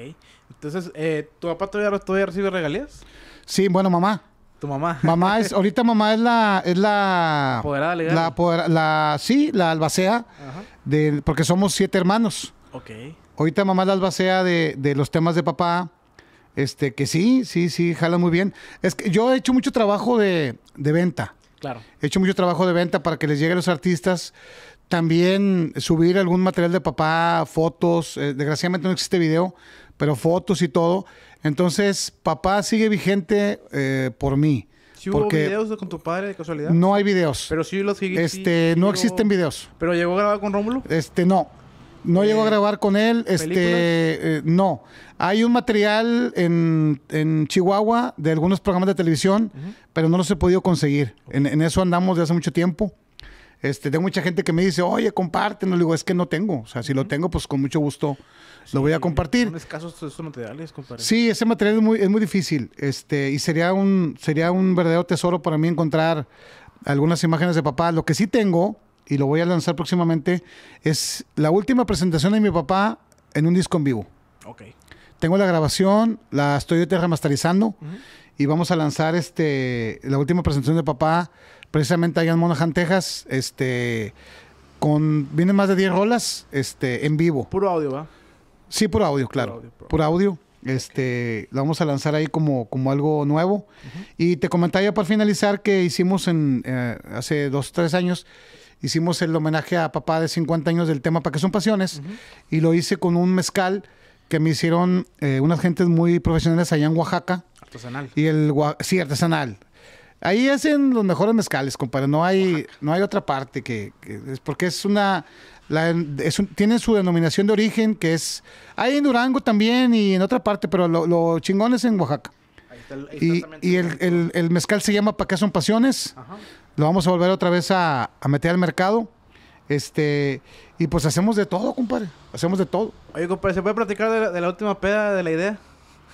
Speaker 2: Entonces, eh, ¿tu papá todavía, todavía recibe regalías?
Speaker 1: Sí, bueno, mamá. Tu mamá. Mamá es, ahorita mamá es la, es la. Apoderada La, la sí, la albacea. Ajá. porque somos siete hermanos. Ok. Ahorita mamá es la albacea de, de, los temas de papá. Este, que sí, sí, sí, jala muy bien. Es que yo he hecho mucho trabajo de, de venta. Claro. He hecho mucho trabajo de venta para que les llegue a los artistas. También subir algún material de papá, fotos. Eh, desgraciadamente no existe video, pero fotos y todo. Entonces, papá sigue vigente eh, por mí. hubo videos
Speaker 2: con tu padre de casualidad? No hay
Speaker 1: videos. Pero sí los sigue. Este, no existen videos. ¿Pero llegó a grabar con Rómulo? Este, no. No llegó a grabar con él. Este, eh, no. Hay un material en, Chihuahua de algunos programas de televisión, pero no los he podido conseguir. En, eso andamos de hace mucho tiempo. Este, tengo mucha gente que me dice, oye, compártelo. Le digo, es que no tengo. O sea, si lo tengo, pues con mucho gusto lo voy a compartir.
Speaker 2: materiales, Sí,
Speaker 1: ese material es muy, es muy difícil. Este, y sería un, sería un verdadero tesoro para mí encontrar algunas imágenes de papá. Lo que sí tengo, y lo voy a lanzar próximamente, es la última presentación de mi papá en un disco en vivo. Ok. Tengo la grabación, la estoy remasterizando y vamos a lanzar este, la última presentación de papá precisamente allá en Monaghan, Texas. Este, con, vienen más de 10 rolas este, en vivo. Puro audio, ¿va? Sí, por audio, claro. Por audio. Por Este, vamos a lanzar ahí como, como algo nuevo. Y te comentaría para finalizar que hicimos en, eh, hace dos, tres años, hicimos el homenaje a papá de 50 años del tema para que son pasiones. Y lo hice con un mezcal que me hicieron eh, unas gentes muy profesionales allá en Oaxaca. Artesanal. Y el, sí, artesanal. Ahí hacen los mejores mezcales, compadre. No hay, no hay otra parte que es porque es una la, su denominación de origen, que es. Hay en Durango también y en otra parte, pero lo, chingones chingón es en Oaxaca. Ahí está, y, el, mezcal se llama Pa' qué son pasiones. Lo vamos a volver otra vez a, meter al mercado. Este, y pues hacemos de todo, compadre. Hacemos de todo.
Speaker 2: Oye, compadre, ¿se puede platicar de la, última peda de la idea?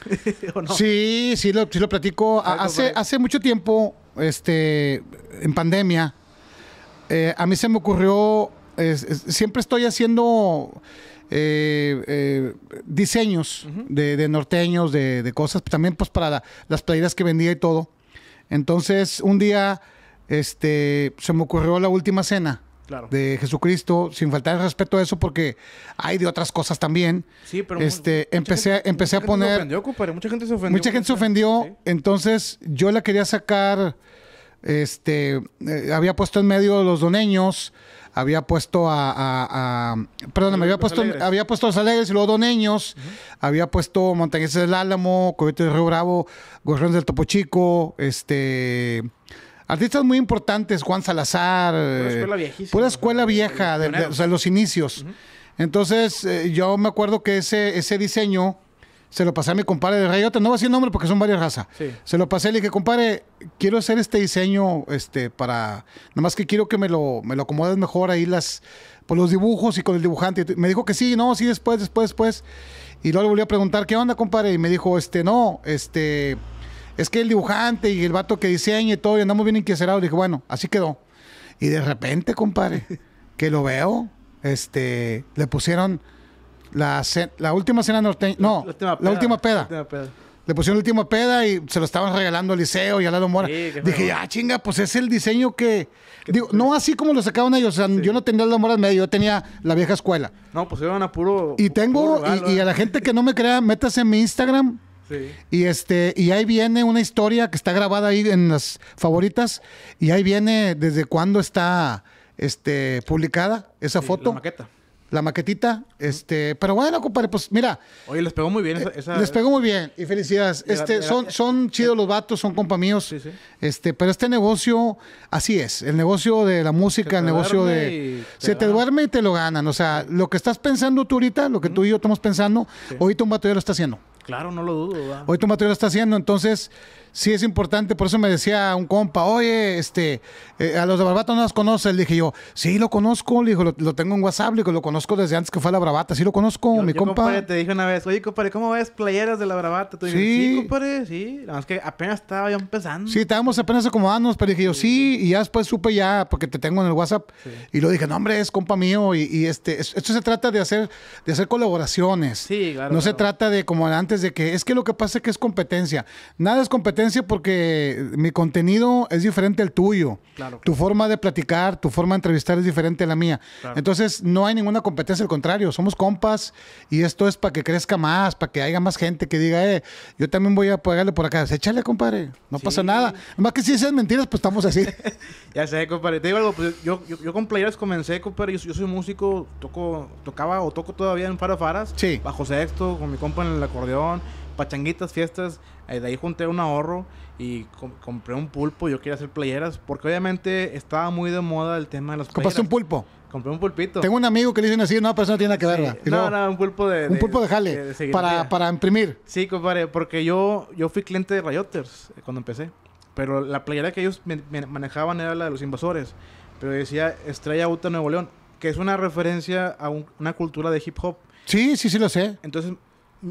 Speaker 1: ¿O no? Sí, sí lo, sí lo platico. hace, hace mucho tiempo, este, en pandemia, eh, a mí se me ocurrió siempre estoy haciendo eh, eh, diseños de, norteños, de, cosas, también pues para las playeras que vendía y todo. Entonces, un día este, se me ocurrió la última cena. de Jesucristo, sin faltar el respeto a eso, porque hay de otras cosas también. Sí, pero este, empecé, empecé a poner.
Speaker 2: mucha gente se ofendió. Mucha
Speaker 1: gente se ofendió. Entonces, yo la quería sacar. Este eh, había puesto en medio los doneños, había puesto a, a, perdón, había puesto, había puesto Los Alegres y luego Doneños, había puesto Montañeses del Álamo, Coyote del Río Bravo, Guerrero del Topo Chico, este... Artistas muy importantes, Juan Salazar. Pura eh, escuela Pura escuela vieja, de, o sea, los inicios. Entonces, eh, yo me acuerdo que ese, ese diseño se lo pasé a mi compadre de Rayota, no voy a decir nombre porque son varias razas. Se lo pasé, le dije, compadre, quiero hacer este diseño este, para. más que quiero que me lo, me lo acomodes mejor ahí las, por pues, los dibujos y con el dibujante. Me dijo que sí, no, sí, después, después, después. Y luego le volví a preguntar, ¿qué onda, compadre? Y me dijo, este, no, este. Es que el dibujante y el vato que diseña y todo, y andamos bien que Le dije, bueno, así quedó. Y de repente, compadre, que lo veo, este, le pusieron la, la última cena norteña. No, la última peda. Le pusieron la última peda y se lo estaban regalando al Liceo y a Lalo Mora. Dije, ah, chinga, pues es el diseño que. Digo, no así como lo sacaban ellos. O sea, yo no tenía Lalo Mora en medio, yo tenía la vieja escuela.
Speaker 2: No, pues iban a puro. Y tengo, y,
Speaker 1: a la ¿eh? gente que no me crea, métase en mi Instagram. Sí. Y este, y ahí viene una historia que está grabada ahí en las favoritas, y ahí viene desde cuándo está este publicada esa La foto. maqueta la maquetita. Este, pero bueno, compadre, pues mira.
Speaker 2: Oye, les pegó muy bien Les pegó muy bien.
Speaker 1: Y felicidades. este, son, son chidos los vatos, son compa míos. Este, pero este negocio, así es. El negocio de la música, el negocio de. Se te duerme y te lo ganan. O sea, lo que estás pensando tú ahorita, lo que tú y yo estamos pensando, hoy ahorita un vato ya lo está haciendo.
Speaker 2: Claro, no lo dudo.
Speaker 1: Hoy tu material lo está haciendo, entonces sí es importante. Por eso me decía un compa, oye, este, eh, a los de Barbata no los conoces. Le dije yo, sí, lo conozco. Le dijo, lo, tengo en WhatsApp. Le digo, lo conozco desde antes que fue a la Bravata. Sí, lo conozco, mi compa. te
Speaker 2: dije una vez, oye, compadre, ¿cómo ves playeras de la Bravata? sí. sí, compadre, sí. Nada más que apenas estaba yo empezando. Sí,
Speaker 1: estábamos apenas acomodándonos, pero dije yo, sí. Y ya después supe ya, porque te tengo en el WhatsApp. Y lo dije, no, hombre, es compa mío. Y, este, esto se trata de hacer, de hacer colaboraciones. Sí, claro. No se trata de como antes de que es que lo que pasa es que es competencia. Nada es competencia porque mi contenido es diferente al tuyo. Tu forma de platicar, tu forma de entrevistar es diferente a la mía. Entonces no hay ninguna competencia, al contrario, somos compas y esto es para que crezca más, para que haya más gente que diga, eh, yo también voy a pagarle por acá. Pues, Échale, compadre, no pasa nada. Más que si esas mentiras, pues estamos así.
Speaker 2: ya sé, compadre. Te digo algo, pues, yo, con players comencé, compadre, yo, soy músico, toco, tocaba o toco todavía en Faro Faras. Sí. Bajo sexto, con mi compa en el acordeón pachanguitas, fiestas. Eh, de ahí junté un ahorro y compré un pulpo. Yo quería hacer playeras porque obviamente estaba muy de moda el tema de las playeras. ¿Compraste un pulpo? Compré un pulpito. Tengo un
Speaker 1: amigo que le dicen así, no, pero eso no tiene nada que verla. No,
Speaker 2: no, un pulpo de... Un pulpo de jale, para, imprimir. Sí, compadre, porque yo, yo fui cliente de Rayoters eh, cuando empecé. Pero la playera que ellos manejaban era la de los invasores. Pero decía Estrella Uta Nuevo León, que es una referencia a una cultura de hip hop. Sí, sí, sí lo sé. Entonces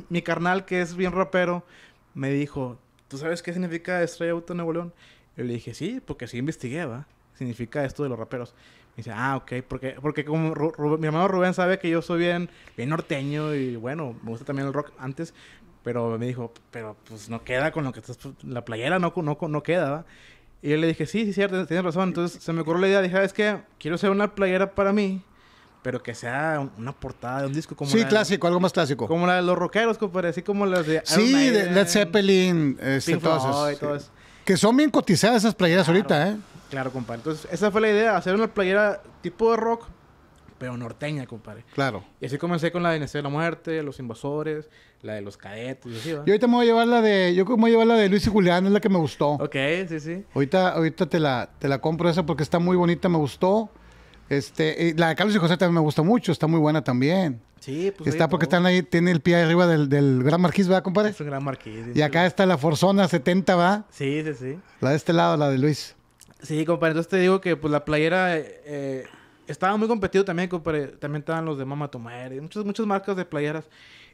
Speaker 2: mi carnal, que es bien rapero, me dijo, ¿tú sabes qué significa Estrella Auto Nuevo León? Y le dije, sí, porque sí investigué, ¿va? Significa esto de los raperos. Me dice, ah, ok, porque, porque como mi hermano Rubén sabe que yo soy bien, bien norteño y bueno, me gusta también el rock antes, pero me dijo, pero pues no queda con lo que estás, pues, la playera no, no, no queda, ¿va? Y yo le dije, sí, sí, cierto, tienes razón. Entonces se me ocurrió la idea, dije, es que quiero hacer una playera para mí pero que sea una portada de un disco como. Sí, clásico,
Speaker 1: algo más clásico.
Speaker 2: Como la de los rockeros, compadre, así como las de. Sí, de Led
Speaker 1: Zeppelin, este, todas Que son bien cotizadas esas playeras ahorita, ¿eh?
Speaker 2: Claro, compadre. Entonces, esa fue la idea, hacer una playera tipo de rock, pero norteña, compadre. Claro. Y así comencé con la de N.C. de la Muerte, Los Invasores, la de Los Cadetes y así, va Yo ahorita me voy
Speaker 1: a llevar la de... Yo como voy a llevar la de Luis y Julián, es la que me gustó. Ok, sí, sí. Ahorita, ahorita te, la, te la compro esa porque está muy bonita, me gustó. Este, la de Carlos y José también me gustó mucho, está muy buena también. Sí, pues. Está porque están ahí, tiene el pie arriba del, Gran Marquis, ¿verdad, compadre? Es el Gran Marquis. y acá está la Forzona 70, va Sí, sí, sí. La de este lado, la de Luis. Sí,
Speaker 2: compadre, entonces te digo que pues la playera eh, estaba muy competido también, compadre. También estaban los de Mama Tomar, muchas, muchas marcas de playeras.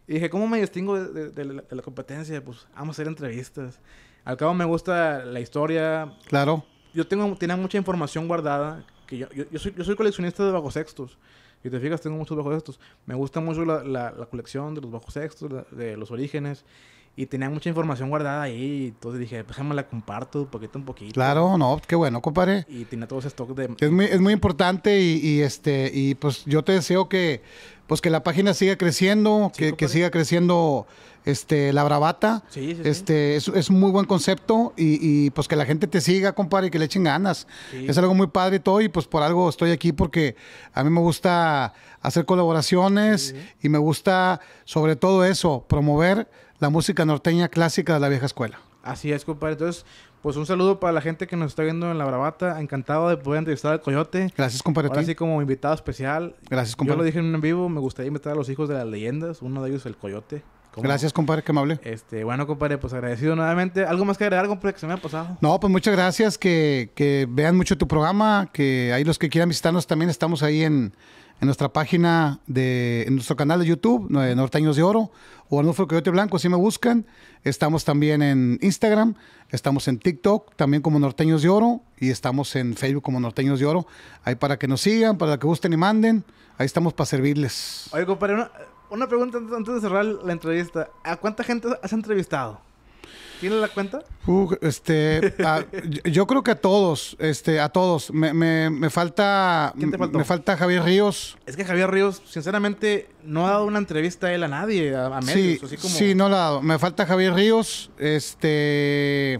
Speaker 2: Y dije, ¿cómo me distingo de, la, competencia? Pues vamos a hacer entrevistas. Al cabo me gusta la historia. Claro. Yo tengo, tenía mucha información guardada yo, yo, soy, coleccionista de bajos sextos. y te fijas, tengo muchos bajos sextos. Me gusta mucho la, colección de los bajos sextos, de los orígenes. Y tenía mucha información guardada ahí. Entonces dije, pues, déjame la comparto poquito un poquito.
Speaker 1: Claro, no, qué bueno, compadre.
Speaker 2: Y tiene todo ese stock de. Es
Speaker 1: muy, es muy importante y, este, y pues yo te deseo que pues que la página siga creciendo, que, que, siga creciendo este, la bravata. este, Es, un muy buen concepto y, pues que la gente te siga, compadre, y que le echen ganas. Es algo muy padre todo y pues por algo estoy aquí porque a mí me gusta hacer colaboraciones y me gusta sobre todo eso, promover la música norteña clásica de la vieja escuela.
Speaker 2: Así es, compadre. Entonces, pues un saludo para la gente que nos está viendo en la bravata. Encantado de poder entrevistar al Coyote.
Speaker 1: Gracias, compadre. Ahora
Speaker 2: como invitado especial.
Speaker 1: Gracias, compadre. Yo lo dije
Speaker 2: en un en vivo, me gustaría invitar a los hijos de las leyendas. Uno de ellos, el Coyote. Gracias,
Speaker 1: compadre, qué amable. Este, bueno,
Speaker 2: compadre, pues agradecido nuevamente. ¿Algo más que agregar, compadre, que se me ha pasado?
Speaker 1: No, pues muchas gracias, que, vean mucho tu programa, que ahí los que quieran visitarnos también estamos ahí en, nuestra página de en nuestro canal de YouTube, eh, Norteños de Oro, o Arnulfo Coyote Blanco, si me buscan. Estamos también en Instagram, estamos en TikTok, también como Norteños de Oro, y estamos en Facebook como Norteños de Oro. Ahí para que nos sigan, para que gusten y manden. Ahí estamos para servirles.
Speaker 2: Oye, compadre, una pregunta antes de cerrar la entrevista. ¿A cuánta gente has entrevistado? ¿Tienes la cuenta?
Speaker 1: este, yo creo que a todos, este, a todos. Me, falta, me falta Javier Ríos.
Speaker 2: Es que Javier Ríos, sinceramente, no ha dado una entrevista a él a nadie, a, sí, sí,
Speaker 1: no la ha dado. Me falta Javier Ríos, este,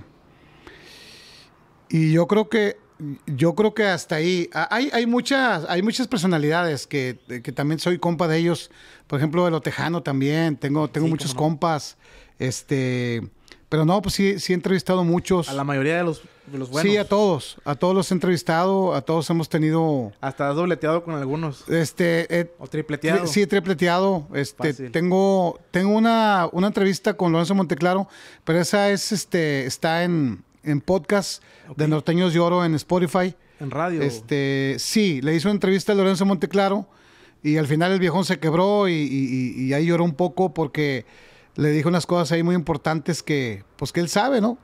Speaker 1: y yo creo que yo creo que hasta ahí. Hay, hay, muchas, hay muchas personalidades que, también soy compa de ellos. Por ejemplo, de lo tejano también. Tengo, tengo muchos compas. Este. Pero no, pues sí, sí he entrevistado muchos. A la mayoría de los, buenos. Sí, a todos. A todos los he entrevistado. A todos hemos tenido.
Speaker 2: Hasta has dobleteado con algunos.
Speaker 1: Este.
Speaker 2: o tripleteado. Sí,
Speaker 1: tripleteado. Este. Tengo. Tengo una, una entrevista con Lorenzo Monteclaro. Pero esa es este. está en en podcast de Norteños de Oro en Spotify. En radio. Este, sí, le hizo una entrevista a Lorenzo Monteclaro y al final el viejón se quebró y, ahí lloró un poco porque le dijo unas cosas ahí muy importantes que, pues él sabe, ¿no?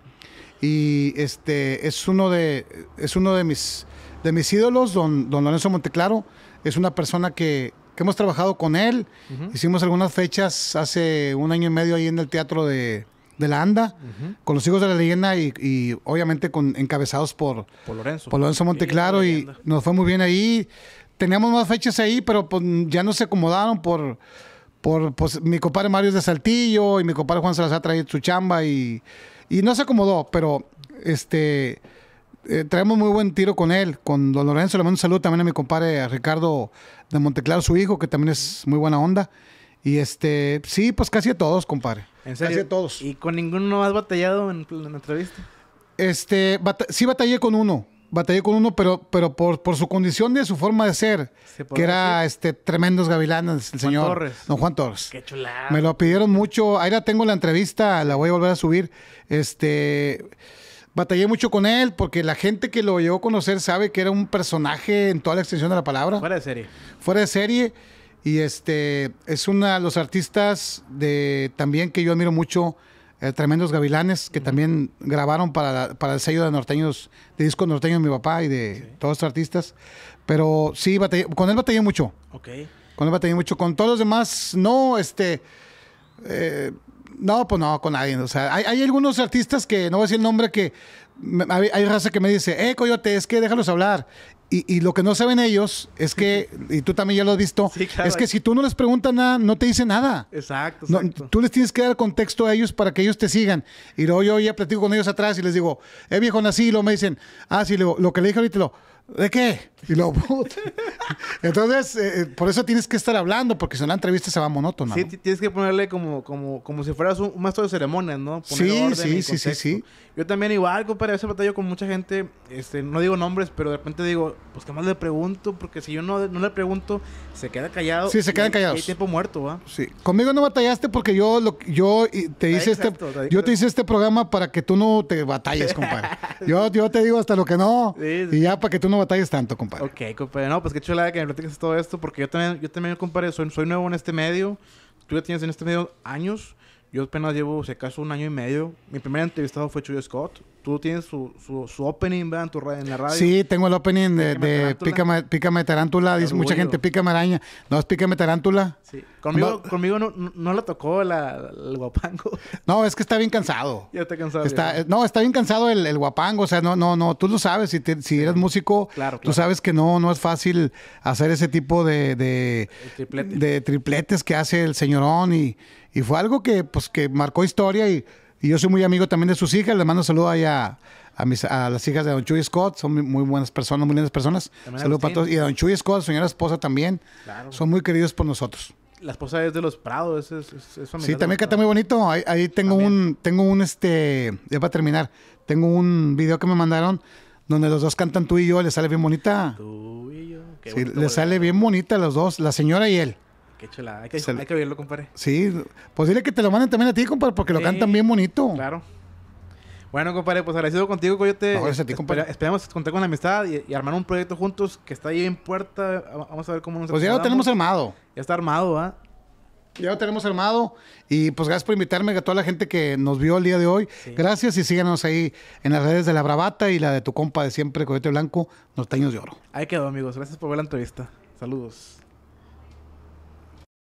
Speaker 1: Y este, es uno de, es uno de mis, de mis ídolos, don, Lorenzo Monteclaro. Es una persona que, hemos trabajado con él. Hicimos algunas fechas hace un año y medio ahí en el teatro de, de la ANDA, con los hijos de la leyenda y, obviamente con encabezados por, Lorenzo. Monteclaro y nos fue muy bien ahí. Teníamos más fechas ahí, pero pues, ya no se acomodaron por, por pues, mi compadre Mario de Saltillo y mi compadre Juan Salazar traído su chamba y, no se acomodó, pero este eh, traemos muy buen tiro con él, con don Lorenzo. Le mando un saludo también a mi compadre Ricardo de Monteclaro, su hijo, que también es muy buena onda. Y este, sí, pues casi a todos, compadre.
Speaker 2: ¿En serio? Casi todos. ¿Y con ninguno has batallado en la entrevista?
Speaker 1: Este, sí batallé con uno. Batallé con uno, pero, pero por, su condición y su forma de ser, que era este tremendos gavilanas. el señor Torres. Don Juan Torres. Qué chulado. Me lo pidieron mucho. Ahí la tengo la entrevista, la voy a volver a subir. Este batallé mucho con él porque la gente que lo llegó a conocer sabe que era un personaje en toda la extensión de la palabra. Fuera de serie. Fuera de serie. Y este es uno de los artistas de también que yo admiro mucho, eh, Tremendos Gavilanes, que también grabaron para, para el sello de norteños, de disco norteño de mi papá y de todos los artistas. Pero sí, con él batallé mucho. Ok. Con él batallé mucho. Con todos los demás, no, este. Eh, no, pues no, con nadie. O sea, hay, hay, algunos artistas que, no voy a decir el nombre, que hay, raza que me dice, eh, coyote, es que déjalos hablar. Y, lo que no saben ellos es que, y tú también ya lo has visto, es que si tú no les preguntas nada, no te dicen nada. Exacto. tú les tienes que dar contexto a ellos para que ellos te sigan. Y luego yo ya platico con ellos atrás y les digo, eh viejo, nací, y luego me dicen, ah, sí, lo, lo que le dije ahorita, lo, ¿De qué? Y lo Entonces, eh, eh, por eso tienes que estar hablando, porque si no la entrevista se va monótona. Sí,
Speaker 2: tienes que ponerle como, como, si fueras un, maestro de ceremonias, ¿no? sí, sí, sí, sí, sí. Yo también igual, compadre, a veces batallo con mucha gente, este, no digo nombres, pero de repente digo, pues qué más le pregunto, porque si yo no, no le pregunto, se queda callado. Sí, se quedan callados. Hay, tiempo muerto, ¿va?
Speaker 1: Sí. Conmigo no batallaste porque yo lo, yo te hice este yo te hice este programa para que tú no te batalles, compadre. yo, yo te digo hasta lo que no. Y ya para que tú no no batalles tanto, compadre.
Speaker 2: Ok, compadre. No, pues qué chulada que me platicas todo esto, porque yo también, yo también compadre, soy nuevo en este medio. Tú ya tienes en este medio años. Yo apenas llevo, se acaso, un año y medio. Mi primer entrevistado fue Chuyo Scott. Tú tienes su, su, opening, ¿verdad? En, la radio. Sí, tengo el
Speaker 1: opening de, Pícame Tarántula. Dice mucha gente, Pícame Araña. No, es Pícame Tarántula.
Speaker 2: Sí. Conmigo, no, conmigo no, no tocó el guapango.
Speaker 1: No, es que está bien cansado. Ya está cansado. No, está bien cansado el, guapango. O sea, no, no, no. Tú lo sabes. Si, si eres músico, claro, tú sabes que no, no es fácil hacer ese tipo de, de, de tripletes que hace el señorón y y fue algo que, pues, que marcó historia y, yo soy muy amigo también de sus hijas. le mando saludos a, mis, a las hijas de Don Chuy Scott. Son muy buenas personas, muy lindas personas. Saludos para todos. Y a Don Chuy Scott, señora esposa también. Son muy queridos por nosotros.
Speaker 2: La esposa es de los Prados, es, es, Sí, también canta muy
Speaker 1: bonito. Ahí, tengo un, tengo un, este, ya para terminar, tengo un video que me mandaron donde los dos cantan tú y yo, le sale bien bonita. y yo. sí, le sale bien bonita a los dos, la señora y él.
Speaker 2: Hay que, oírlo, compadre.
Speaker 1: Sí, posible pues que te lo manden también a ti, compadre, porque lo cantan bien bonito. Claro.
Speaker 2: Bueno, compadre, pues agradecido contigo, Coyote. esperamos contar con la amistad y, armar un proyecto juntos que está ahí en puerta. Vamos a ver cómo nos Pues ya lo tenemos armado. Ya está
Speaker 1: armado, ¿ah? Ya lo tenemos armado. Y pues gracias por invitarme a toda la gente que nos vio el día de hoy. Gracias y síganos ahí en las redes de La Bravata y la de tu compa de siempre, Coyote Blanco, Norteños de Oro.
Speaker 2: Ahí quedó, amigos. Gracias por ver la entrevista. Saludos.